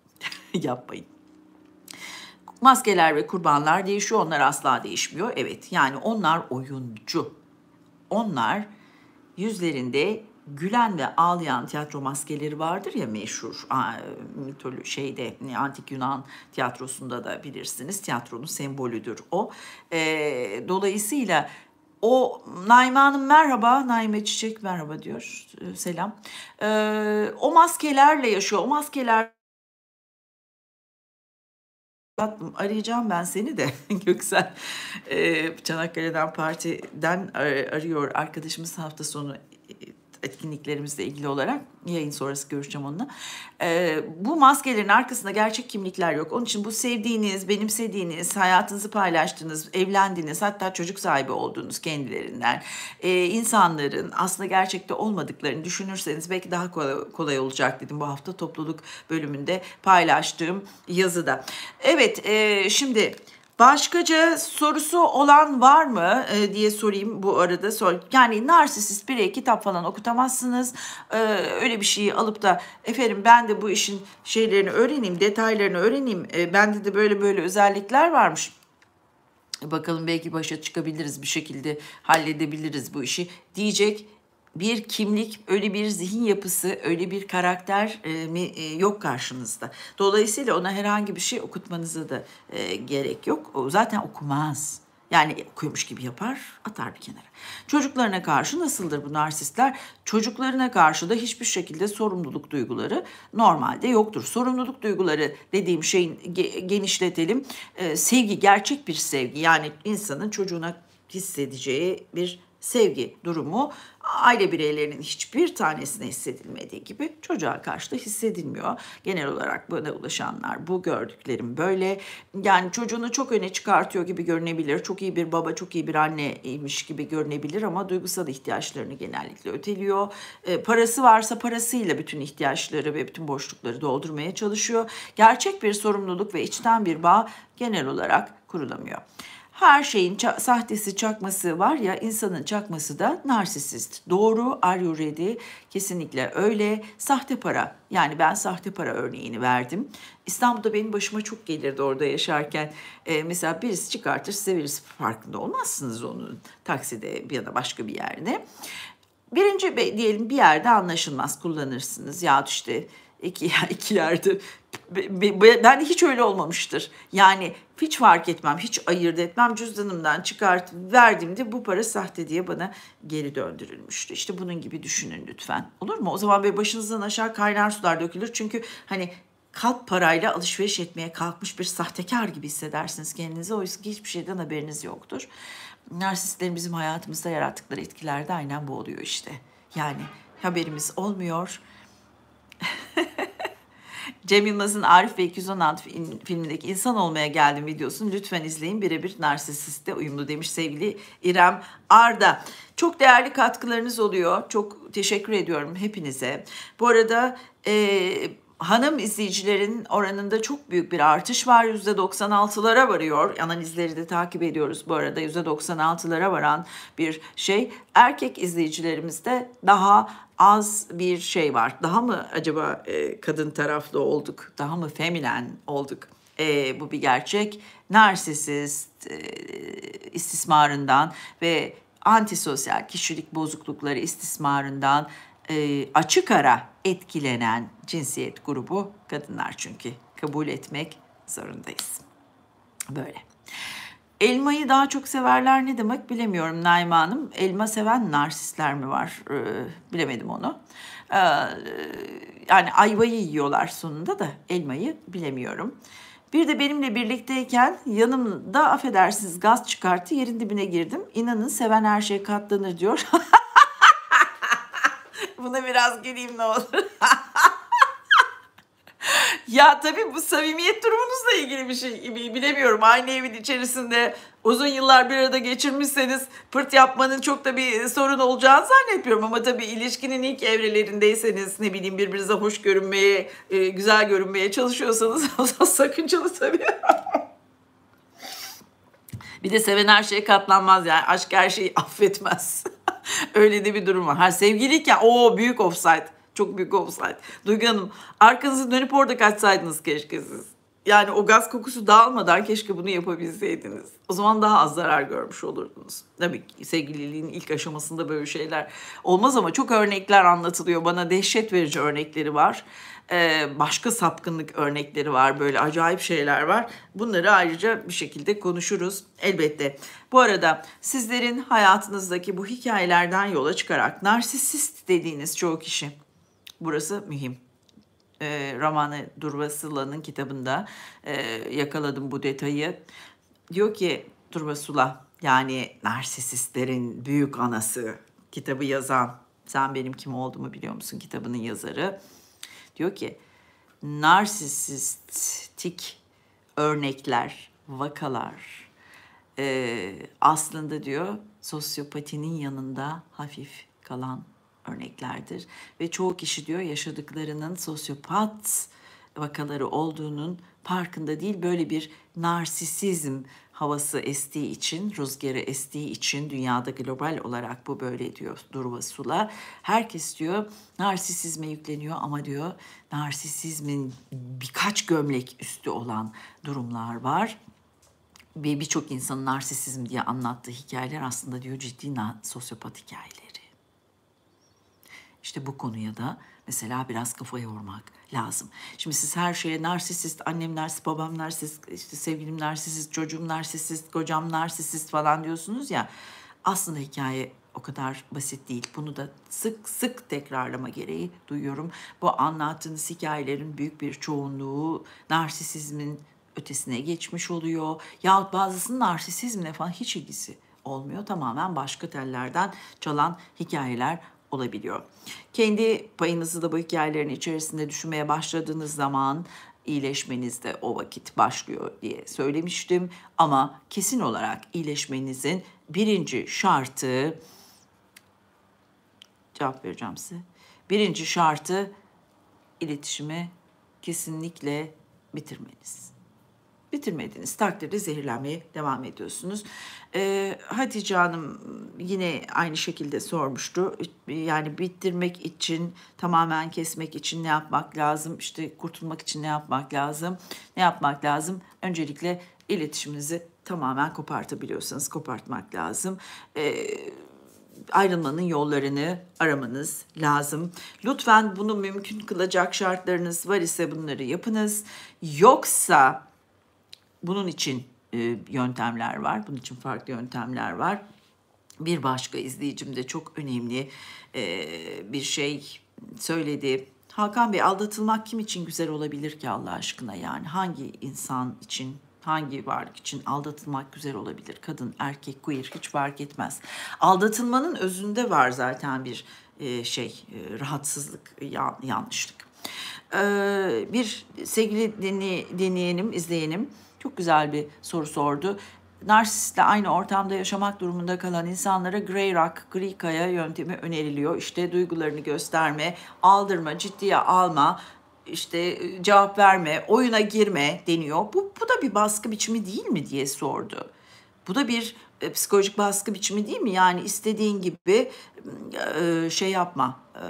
Yapmayın. Maskeler ve kurbanlar değişiyor, onlar asla değişmiyor. Evet, yani onlar oyuncu. Onlar yüzlerinde gülen ve ağlayan tiyatro maskeleri vardır ya meşhur mitolo şeyde antik Yunan tiyatrosunda da bilirsiniz tiyatronun sembolüdür o. E, dolayısıyla o Naime Hanım merhaba, Naime Çiçek merhaba diyor, selam. E, o maskelerle yaşıyor, o maskeler Tatlım arayacağım ben seni de Göksel e, Çanakkale'den partiden arıyor arkadaşımız hafta sonu etkinliklerimizle ilgili olarak. Yayın sonrası görüşeceğim onunla. Ee, bu maskelerin arkasında gerçek kimlikler yok. Onun için bu sevdiğiniz, benimsediğiniz, hayatınızı paylaştığınız, evlendiğiniz, hatta çocuk sahibi olduğunuz kendilerinden e, insanların aslında gerçekte olmadıklarını düşünürseniz belki daha kolay, kolay olacak dedim bu hafta topluluk bölümünde paylaştığım yazıda. Evet, e, şimdi Başkaca sorusu olan var mı e, diye sorayım bu arada. Sor. Yani narsist birey kitap falan okutamazsınız. E, öyle bir şeyi alıp da efendim ben de bu işin şeylerini öğreneyim, detaylarını öğreneyim. E, bende de böyle böyle özellikler varmış. E, bakalım belki başa çıkabiliriz bir şekilde halledebiliriz bu işi diyecek bir kimlik, öyle bir zihin yapısı, öyle bir karakter e, e, yok karşınızda. Dolayısıyla ona herhangi bir şey okutmanıza da e, gerek yok. O zaten okumaz. Yani okuyormuş gibi yapar, atar bir kenara. Çocuklarına karşı nasıldır bu narsistler? Çocuklarına karşı da hiçbir şekilde sorumluluk duyguları normalde yoktur. Sorumluluk duyguları dediğim şeyin genişletelim. Ee, sevgi gerçek bir sevgi yani insanın çocuğuna hissedeceği bir sevgi durumu aile bireylerinin hiçbir tanesine hissedilmediği gibi çocuğa karşı da hissedilmiyor. Genel olarak bana ulaşanlar bu gördüklerim böyle. Yani çocuğunu çok öne çıkartıyor gibi görünebilir. Çok iyi bir baba, çok iyi bir anneymiş gibi görünebilir ama duygusal ihtiyaçlarını genellikle öteliyor. E, parası varsa parasıyla bütün ihtiyaçları ve bütün boşlukları doldurmaya çalışıyor. Gerçek bir sorumluluk ve içten bir bağ genel olarak kurulamıyor. Her şeyin ça- sahtesi çakması var ya insanın çakması da narsist. Doğru, are you ready? Kesinlikle öyle. Sahte para yani ben sahte para örneğini verdim. İstanbul'da benim başıma çok gelirdi orada yaşarken. E, mesela birisi çıkartır size birisi farkında olmazsınız onun takside ya da başka bir yerde. Birinci diyelim bir yerde anlaşılmaz kullanırsınız. Ya işte iki, iki yerde. Ben hiç öyle olmamıştır. Yani hiç fark etmem, hiç ayırt etmem. Cüzdanımdan çıkart verdiğimde bu para sahte diye bana geri döndürülmüştü. İşte bunun gibi düşünün lütfen. Olur mu? O zaman böyle başınızdan aşağı kaynar sular dökülür. Çünkü hani kalp parayla alışveriş etmeye kalkmış bir sahtekar gibi hissedersiniz kendinizi. Oysa ki hiçbir şeyden haberiniz yoktur. Narsistlerin bizim hayatımızda yarattıkları etkilerde aynen bu oluyor işte. Yani haberimiz olmuyor Cem Yılmaz'ın Arif ve 216 filmindeki insan olmaya geldim videosunu lütfen izleyin. Birebir narsisiste uyumlu demiş sevgili İrem Arda. Çok değerli katkılarınız oluyor. Çok teşekkür ediyorum hepinize. Bu arada e, hanım izleyicilerin oranında çok büyük bir artış var. %96'lara varıyor. Analizleri de takip ediyoruz bu arada. %96'lara varan bir şey. Erkek izleyicilerimizde daha az bir şey var. Daha mı acaba e, kadın taraflı olduk? Daha mı feminen olduk? E, bu bir gerçek. Narsisist e, istismarından ve antisosyal kişilik bozuklukları istismarından e, açık ara etkilenen cinsiyet grubu kadınlar çünkü kabul etmek zorundayız. Böyle. Elmayı daha çok severler ne demek bilemiyorum Naima Hanım. Elma seven narsistler mi var ee, bilemedim onu. Ee, yani ayvayı yiyorlar sonunda da elmayı bilemiyorum. Bir de benimle birlikteyken yanımda affedersiniz gaz çıkarttı yerin dibine girdim. İnanın seven her şey katlanır diyor. Buna biraz güleyim ne olur. ya tabii bu samimiyet durumunuzla ilgili bir şey bilemiyorum. Aynı evin içerisinde uzun yıllar bir arada geçirmişseniz pırt yapmanın çok da bir e, sorun olacağını zannetmiyorum. Ama tabii ilişkinin ilk evrelerindeyseniz ne bileyim birbirinize hoş görünmeye, e, güzel görünmeye çalışıyorsanız sakıncalı tabii. bir de seven her şeye katlanmaz yani aşk her şeyi affetmez. Öyle de bir durum var. Ha sevgiliyken o büyük offside. Çok büyük offside. Duygu Hanım arkanızı dönüp orada kaçsaydınız keşke siz. Yani o gaz kokusu dağılmadan keşke bunu yapabilseydiniz. O zaman daha az zarar görmüş olurdunuz. Tabii ki sevgililiğin ilk aşamasında böyle şeyler olmaz ama çok örnekler anlatılıyor. Bana dehşet verici örnekleri var. Ee, başka sapkınlık örnekleri var böyle acayip şeyler var. Bunları ayrıca bir şekilde konuşuruz elbette. Bu arada sizlerin hayatınızdaki bu hikayelerden yola çıkarak narsist dediğiniz çoğu kişi burası mühim e, ee, Ramane Durvasula'nın kitabında e, yakaladım bu detayı. Diyor ki Durvasula yani narsistlerin büyük anası kitabı yazan sen benim kim olduğumu biliyor musun kitabının yazarı Diyor ki narsisistik örnekler, vakalar e, aslında diyor sosyopatinin yanında hafif kalan örneklerdir. Ve çoğu kişi diyor yaşadıklarının sosyopat vakaları olduğunun farkında değil. Böyle bir narsisizm havası estiği için, rüzgarı estiği için dünyada global olarak bu böyle diyor Durva Sula. Herkes diyor narsisizme yükleniyor ama diyor narsisizmin birkaç gömlek üstü olan durumlar var ve birçok insanın narsisizm diye anlattığı hikayeler aslında diyor ciddi sosyopat hikayeleri. İşte bu konuya da mesela biraz kafa yormak, lazım. Şimdi siz her şeye narsist, annem narsist, babam narsist, işte sevgilim narsist, çocuğum narsist, kocam narsist falan diyorsunuz ya. Aslında hikaye o kadar basit değil. Bunu da sık sık tekrarlama gereği duyuyorum. Bu anlattığınız hikayelerin büyük bir çoğunluğu narsisizmin ötesine geçmiş oluyor. Yahut bazısının narsisizmle falan hiç ilgisi olmuyor. Tamamen başka tellerden çalan hikayeler olabiliyor. Kendi payınızı da bu hikayelerin içerisinde düşünmeye başladığınız zaman iyileşmeniz de o vakit başlıyor diye söylemiştim. Ama kesin olarak iyileşmenizin birinci şartı cevap vereceğim size. Birinci şartı iletişimi kesinlikle bitirmeniz bitirmediğiniz takdirde zehirlenmeye devam ediyorsunuz. Ee, Hatice Hanım yine aynı şekilde sormuştu. Yani bitirmek için, tamamen kesmek için ne yapmak lazım? İşte kurtulmak için ne yapmak lazım? Ne yapmak lazım? Öncelikle iletişiminizi tamamen kopartabiliyorsanız kopartmak lazım. Ee, ayrılmanın yollarını aramanız lazım. Lütfen bunu mümkün kılacak şartlarınız var ise bunları yapınız. Yoksa bunun için e, yöntemler var. Bunun için farklı yöntemler var. Bir başka izleyicim de çok önemli e, bir şey söyledi. Hakan Bey aldatılmak kim için güzel olabilir ki Allah aşkına yani hangi insan için hangi varlık için aldatılmak güzel olabilir kadın erkek queer hiç fark etmez aldatılmanın özünde var zaten bir e, şey e, rahatsızlık yan, yanlışlık ee, bir sevgili deni, deneyenim izleyenim çok güzel bir soru sordu. Narsistle aynı ortamda yaşamak durumunda kalan insanlara grey rock, gri kaya yöntemi öneriliyor. İşte duygularını gösterme, aldırma, ciddiye alma, işte e, cevap verme, oyuna girme deniyor. Bu, bu da bir baskı biçimi değil mi diye sordu. Bu da bir e, psikolojik baskı biçimi değil mi? Yani istediğin gibi e, şey yapma, e,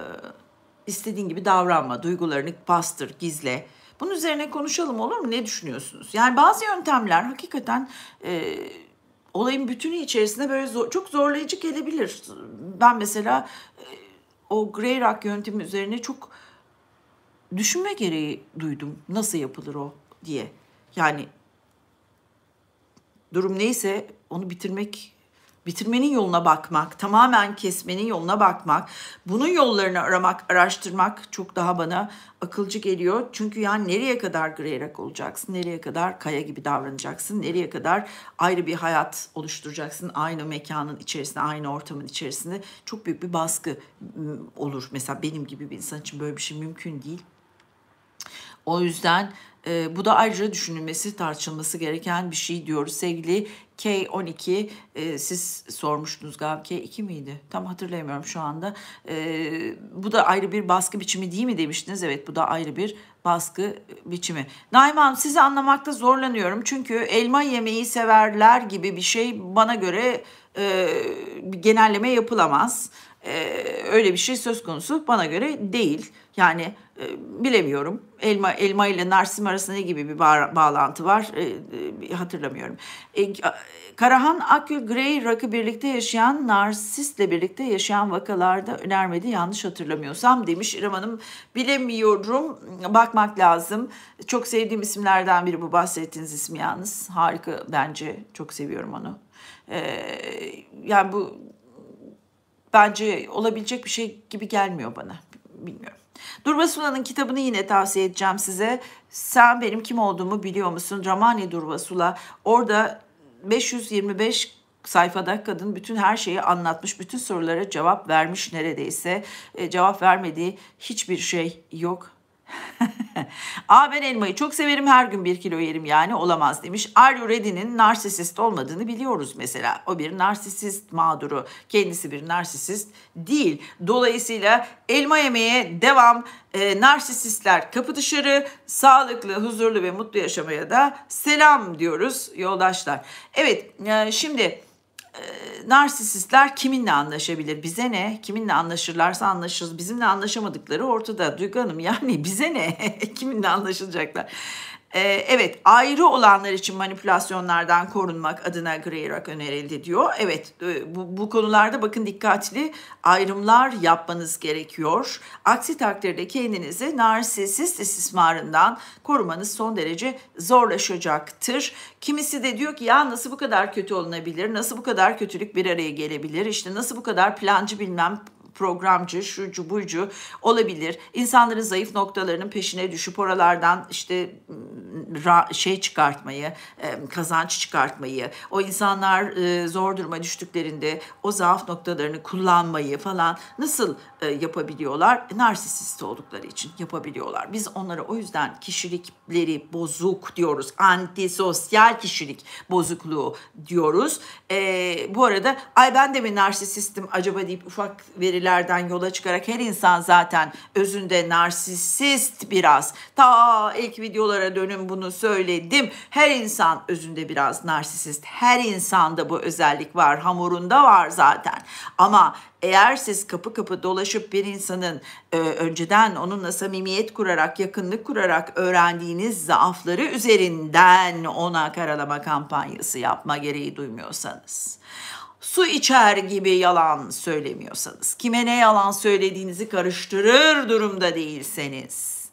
istediğin gibi davranma, duygularını bastır, gizle. Bunun üzerine konuşalım olur mu? Ne düşünüyorsunuz? Yani bazı yöntemler hakikaten e, olayın bütünü içerisinde böyle zor, çok zorlayıcı gelebilir. Ben mesela e, o Grey Rock yöntemi üzerine çok düşünme gereği duydum. Nasıl yapılır o diye. Yani durum neyse onu bitirmek bitirmenin yoluna bakmak, tamamen kesmenin yoluna bakmak, bunun yollarını aramak, araştırmak çok daha bana akılcı geliyor. Çünkü yani nereye kadar greyrak olacaksın, nereye kadar kaya gibi davranacaksın, nereye kadar ayrı bir hayat oluşturacaksın aynı mekanın içerisinde, aynı ortamın içerisinde çok büyük bir baskı ıı, olur. Mesela benim gibi bir insan için böyle bir şey mümkün değil. O yüzden e, bu da ayrıca düşünülmesi, tartışılması gereken bir şey diyoruz. Sevgili K12 e, siz sormuştunuz galiba K2 miydi? Tam hatırlayamıyorum şu anda. E, bu da ayrı bir baskı biçimi değil mi demiştiniz? Evet bu da ayrı bir baskı biçimi. Naime Hanım sizi anlamakta zorlanıyorum. Çünkü elma yemeği severler gibi bir şey bana göre e, genelleme yapılamaz e, öyle bir şey söz konusu bana göre değil. Yani e, bilemiyorum elma elma ile narsim arasında ne gibi bir bağ, bağlantı var e, e, hatırlamıyorum. E, Karahan Akgül Grey rakı birlikte yaşayan narsistle birlikte yaşayan vakalarda önermedi yanlış hatırlamıyorsam demiş İrem Hanım. Bilemiyorum bakmak lazım. Çok sevdiğim isimlerden biri bu bahsettiğiniz ismi yalnız. Harika bence çok seviyorum onu. Ee, yani bu bence olabilecek bir şey gibi gelmiyor bana. Bilmiyorum. Durbasula'nın kitabını yine tavsiye edeceğim size. Sen benim kim olduğumu biliyor musun? Ramani Durvasula. Orada 525 sayfada kadın bütün her şeyi anlatmış, bütün sorulara cevap vermiş neredeyse. E, cevap vermediği hiçbir şey yok. Aa ben elmayı çok severim her gün bir kilo yerim yani olamaz demiş. Are you ready'nin narsisist olmadığını biliyoruz mesela. O bir narsisist mağduru. Kendisi bir narsisist değil. Dolayısıyla elma yemeye devam. E, narsisistler kapı dışarı. Sağlıklı, huzurlu ve mutlu yaşamaya da selam diyoruz yoldaşlar. Evet e, şimdi narsisistler kiminle anlaşabilir? Bize ne? Kiminle anlaşırlarsa anlaşırız. Bizimle anlaşamadıkları ortada. Duygu Hanım yani bize ne? kiminle anlaşılacaklar? E, evet ayrı olanlar için manipülasyonlardan korunmak adına Greyrock önerildi diyor. Evet e, bu, bu konularda bakın dikkatli ayrımlar yapmanız gerekiyor. Aksi takdirde kendinizi narsisist istismarından korumanız son derece zorlaşacaktır. Kimisi de diyor ki ya nasıl bu kadar kötü olunabilir? Nasıl bu kadar kötülük bir araya gelebilir? İşte nasıl bu kadar plancı bilmem programcı, şucu bucu olabilir. İnsanların zayıf noktalarının peşine düşüp oralardan işte şey çıkartmayı, kazanç çıkartmayı, o insanlar zor duruma düştüklerinde o zaaf noktalarını kullanmayı falan nasıl yapabiliyorlar? Narsisist oldukları için yapabiliyorlar. Biz onlara o yüzden kişilikleri bozuk diyoruz. Antisosyal kişilik bozukluğu diyoruz. Bu arada ay ben de mi narsisistim acaba deyip ufak verilen teorilerden yola çıkarak her insan zaten özünde narsist biraz. Ta ilk videolara dönün bunu söyledim. Her insan özünde biraz narsist. Her insanda bu özellik var. Hamurunda var zaten. Ama eğer siz kapı kapı dolaşıp bir insanın e, önceden onunla samimiyet kurarak, yakınlık kurarak öğrendiğiniz zaafları üzerinden ona karalama kampanyası yapma gereği duymuyorsanız su içer gibi yalan söylemiyorsanız, kime ne yalan söylediğinizi karıştırır durumda değilseniz,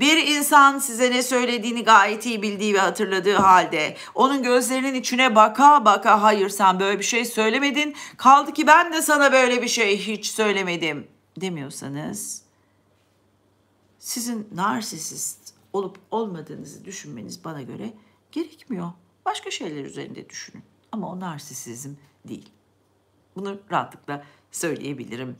bir insan size ne söylediğini gayet iyi bildiği ve hatırladığı halde onun gözlerinin içine baka baka hayır sen böyle bir şey söylemedin kaldı ki ben de sana böyle bir şey hiç söylemedim demiyorsanız sizin narsisist olup olmadığınızı düşünmeniz bana göre gerekmiyor. Başka şeyler üzerinde düşünün ama o narsisizm değil. Bunu rahatlıkla söyleyebilirim.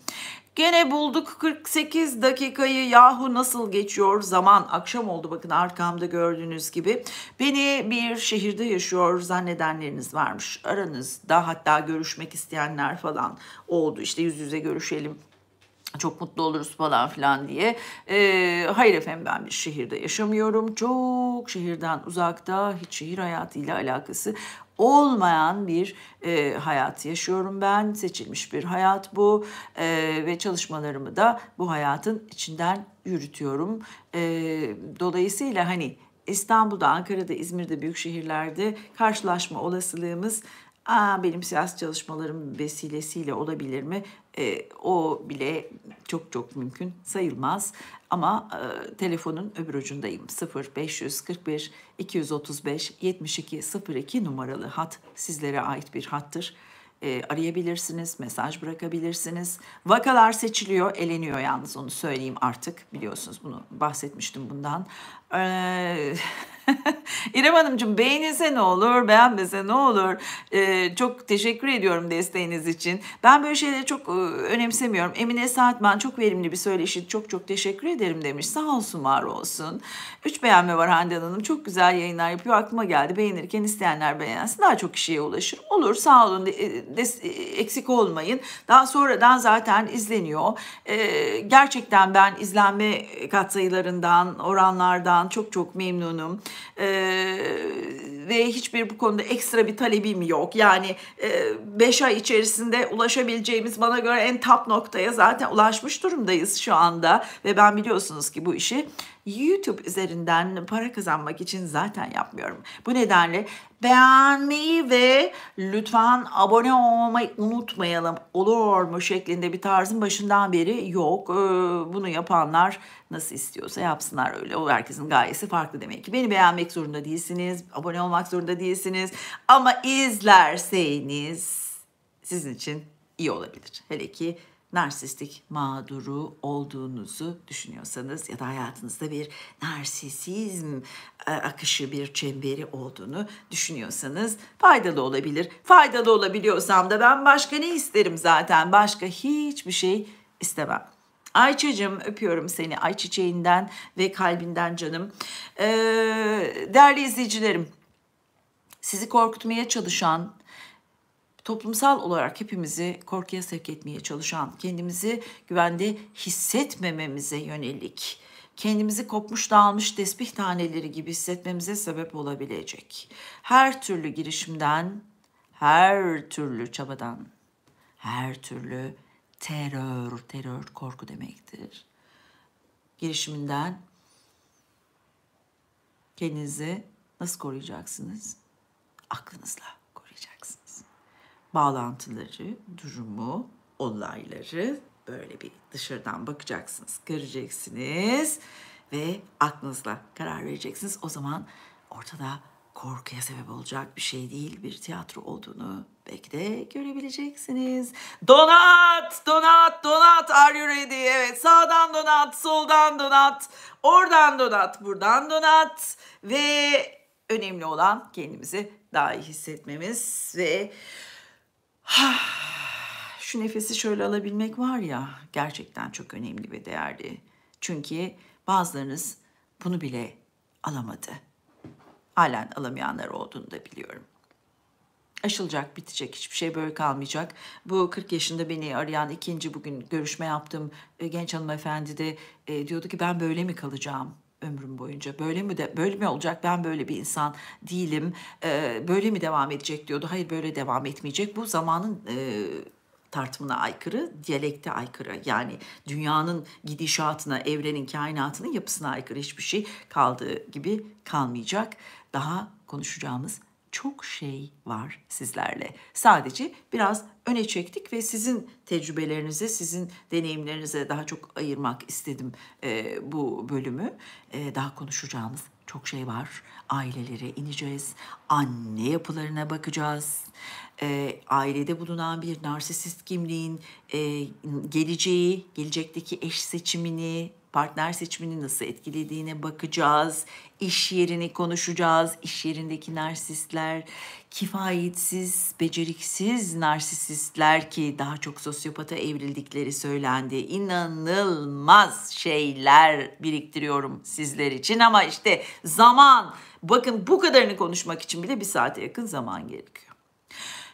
Gene bulduk 48 dakikayı yahu nasıl geçiyor zaman akşam oldu bakın arkamda gördüğünüz gibi. Beni bir şehirde yaşıyor zannedenleriniz varmış aranızda hatta görüşmek isteyenler falan oldu işte yüz yüze görüşelim çok mutlu oluruz falan filan diye. E, hayır efendim ben bir şehirde yaşamıyorum. Çok şehirden uzakta hiç şehir hayatıyla alakası olmayan bir e, hayat yaşıyorum ben. Seçilmiş bir hayat bu e, ve çalışmalarımı da bu hayatın içinden yürütüyorum. E, dolayısıyla hani İstanbul'da, Ankara'da, İzmir'de büyük şehirlerde karşılaşma olasılığımız Aa, benim siyasi çalışmalarım vesilesiyle olabilir mi? E, o bile çok çok mümkün sayılmaz. Ama e, telefonun öbür ucundayım. 0541 235 72 02 numaralı hat sizlere ait bir hattır. E, arayabilirsiniz, mesaj bırakabilirsiniz. Vakalar seçiliyor, eleniyor yalnız onu söyleyeyim artık. Biliyorsunuz bunu bahsetmiştim bundan. Eee... İrem Hanımcığım beğeninize ne olur, beğenmese ne olur. Ee, çok teşekkür ediyorum desteğiniz için. Ben böyle şeyleri çok e, önemsemiyorum. Emine Saatman çok verimli bir söyleşi. Çok çok teşekkür ederim demiş. Sağ olsun, var olsun. Üç beğenme var Hande Hanım. Çok güzel yayınlar yapıyor. Aklıma geldi. Beğenirken isteyenler beğensin. Daha çok kişiye ulaşır. Olur sağ olun. De, e, de, e, eksik olmayın. Daha sonradan zaten izleniyor. Ee, gerçekten ben izlenme katsayılarından, oranlardan çok çok memnunum. Ee, ve hiçbir bu konuda ekstra bir talebim yok. Yani 5 e, ay içerisinde ulaşabileceğimiz bana göre en top noktaya zaten ulaşmış durumdayız şu anda. Ve ben biliyorsunuz ki bu işi YouTube üzerinden para kazanmak için zaten yapmıyorum. Bu nedenle beğenmeyi ve lütfen abone olmayı unutmayalım olur mu şeklinde bir tarzın başından beri yok. Ee, bunu yapanlar nasıl istiyorsa yapsınlar öyle. O herkesin gayesi farklı demek ki. Beni beğenmek zorunda değilsiniz, abone olmak zorunda değilsiniz. Ama izlerseniz sizin için iyi olabilir. Hele ki narsistik mağduru olduğunuzu düşünüyorsanız ya da hayatınızda bir narsisizm e, akışı bir çemberi olduğunu düşünüyorsanız faydalı olabilir. Faydalı olabiliyorsam da ben başka ne isterim zaten? Başka hiçbir şey istemem. Ayça'cığım öpüyorum seni ay çiçeğinden ve kalbinden canım. Ee, değerli izleyicilerim sizi korkutmaya çalışan toplumsal olarak hepimizi korkuya sevk etmeye çalışan, kendimizi güvende hissetmememize yönelik kendimizi kopmuş dağılmış tesbih taneleri gibi hissetmemize sebep olabilecek. Her türlü girişimden, her türlü çabadan, her türlü terör, terör korku demektir. Girişiminden kendinizi nasıl koruyacaksınız? Aklınızla bağlantıları, durumu, olayları böyle bir dışarıdan bakacaksınız, göreceksiniz ve aklınızla karar vereceksiniz. O zaman ortada korkuya sebep olacak bir şey değil, bir tiyatro olduğunu belki de görebileceksiniz. Donat, donat, donat. Are you ready? Evet, sağdan donat, soldan donat, oradan donat, buradan donat ve önemli olan kendimizi daha iyi hissetmemiz ve Şu nefesi şöyle alabilmek var ya gerçekten çok önemli ve değerli. Çünkü bazılarınız bunu bile alamadı. Halen alamayanlar olduğunu da biliyorum. Aşılacak, bitecek, hiçbir şey böyle kalmayacak. Bu 40 yaşında beni arayan ikinci bugün görüşme yaptım e, genç hanımefendi de e, diyordu ki ben böyle mi kalacağım? ömrüm boyunca böyle mi de böyle mi olacak ben böyle bir insan değilim e, böyle mi devam edecek diyordu hayır böyle devam etmeyecek bu zamanın e, tartımına aykırı, diyalekte aykırı. Yani dünyanın gidişatına, evrenin, kainatının yapısına aykırı hiçbir şey kaldığı gibi kalmayacak. Daha konuşacağımız çok şey var sizlerle. Sadece biraz öne çektik ve sizin tecrübelerinize, sizin deneyimlerinize daha çok ayırmak istedim e, bu bölümü. E, daha konuşacağımız çok şey var. Ailelere ineceğiz, anne yapılarına bakacağız. E, ailede bulunan bir narsisist kimliğin e, geleceği, gelecekteki eş seçimini, partner seçimini nasıl etkilediğine bakacağız. İş yerini konuşacağız. İş yerindeki narsistler, kifayetsiz, beceriksiz narsistler ki daha çok sosyopata evrildikleri söylendi. İnanılmaz şeyler biriktiriyorum sizler için ama işte zaman bakın bu kadarını konuşmak için bile bir saate yakın zaman gerekiyor.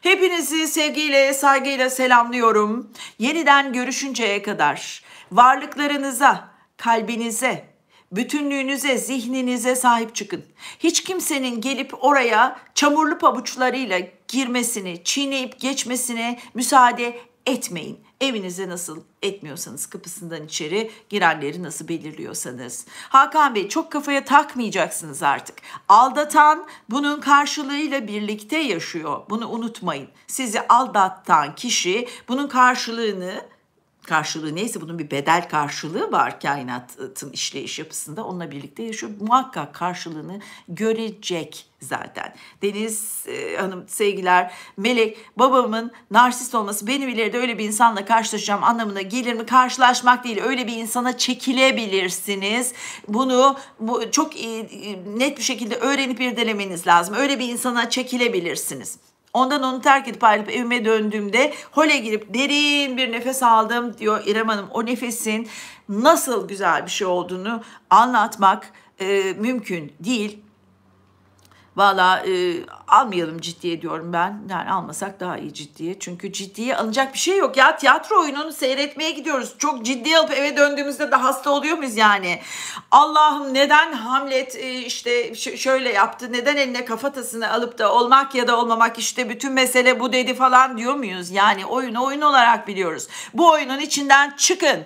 Hepinizi sevgiyle, saygıyla selamlıyorum. Yeniden görüşünceye kadar varlıklarınıza, kalbinize, bütünlüğünüze, zihninize sahip çıkın. Hiç kimsenin gelip oraya çamurlu pabuçlarıyla girmesini, çiğneyip geçmesine müsaade etmeyin. Evinize nasıl etmiyorsanız kapısından içeri girenleri nasıl belirliyorsanız. Hakan Bey çok kafaya takmayacaksınız artık. Aldatan bunun karşılığıyla birlikte yaşıyor. Bunu unutmayın. Sizi aldatan kişi bunun karşılığını karşılığı neyse bunun bir bedel karşılığı var kainatın işleyiş yapısında onunla birlikte yaşıyor. Muhakkak karşılığını görecek zaten. Deniz e, Hanım sevgiler Melek babamın narsist olması benim ileride öyle bir insanla karşılaşacağım anlamına gelir mi? Karşılaşmak değil öyle bir insana çekilebilirsiniz. Bunu bu, çok e, net bir şekilde öğrenip irdelemeniz lazım. Öyle bir insana çekilebilirsiniz. Ondan onu terk edip ayrılıp evime döndüğümde hole girip derin bir nefes aldım diyor İrem Hanım. O nefesin nasıl güzel bir şey olduğunu anlatmak e, mümkün değil. Valla e, almayalım ciddiye diyorum ben. Yani almasak daha iyi ciddiye. Çünkü ciddiye alınacak bir şey yok. Ya tiyatro oyununu seyretmeye gidiyoruz. Çok ciddi alıp eve döndüğümüzde de hasta oluyor muyuz yani? Allah'ım neden Hamlet e, işte şöyle yaptı? Neden eline kafatasını alıp da olmak ya da olmamak işte bütün mesele bu dedi falan diyor muyuz? Yani oyunu oyun olarak biliyoruz. Bu oyunun içinden çıkın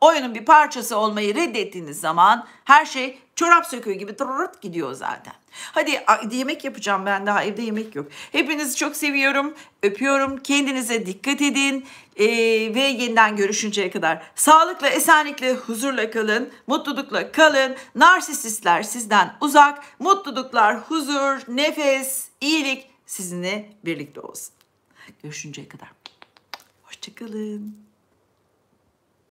oyunun bir parçası olmayı reddettiğiniz zaman her şey çorap söküğü gibi tırırt gidiyor zaten. Hadi yemek yapacağım ben daha evde yemek yok. Hepinizi çok seviyorum, öpüyorum. Kendinize dikkat edin ee, ve yeniden görüşünceye kadar sağlıkla, esenlikle, huzurla kalın, mutlulukla kalın. Narsisistler sizden uzak, mutluluklar, huzur, nefes, iyilik sizinle birlikte olsun. Görüşünceye kadar. Hoşçakalın.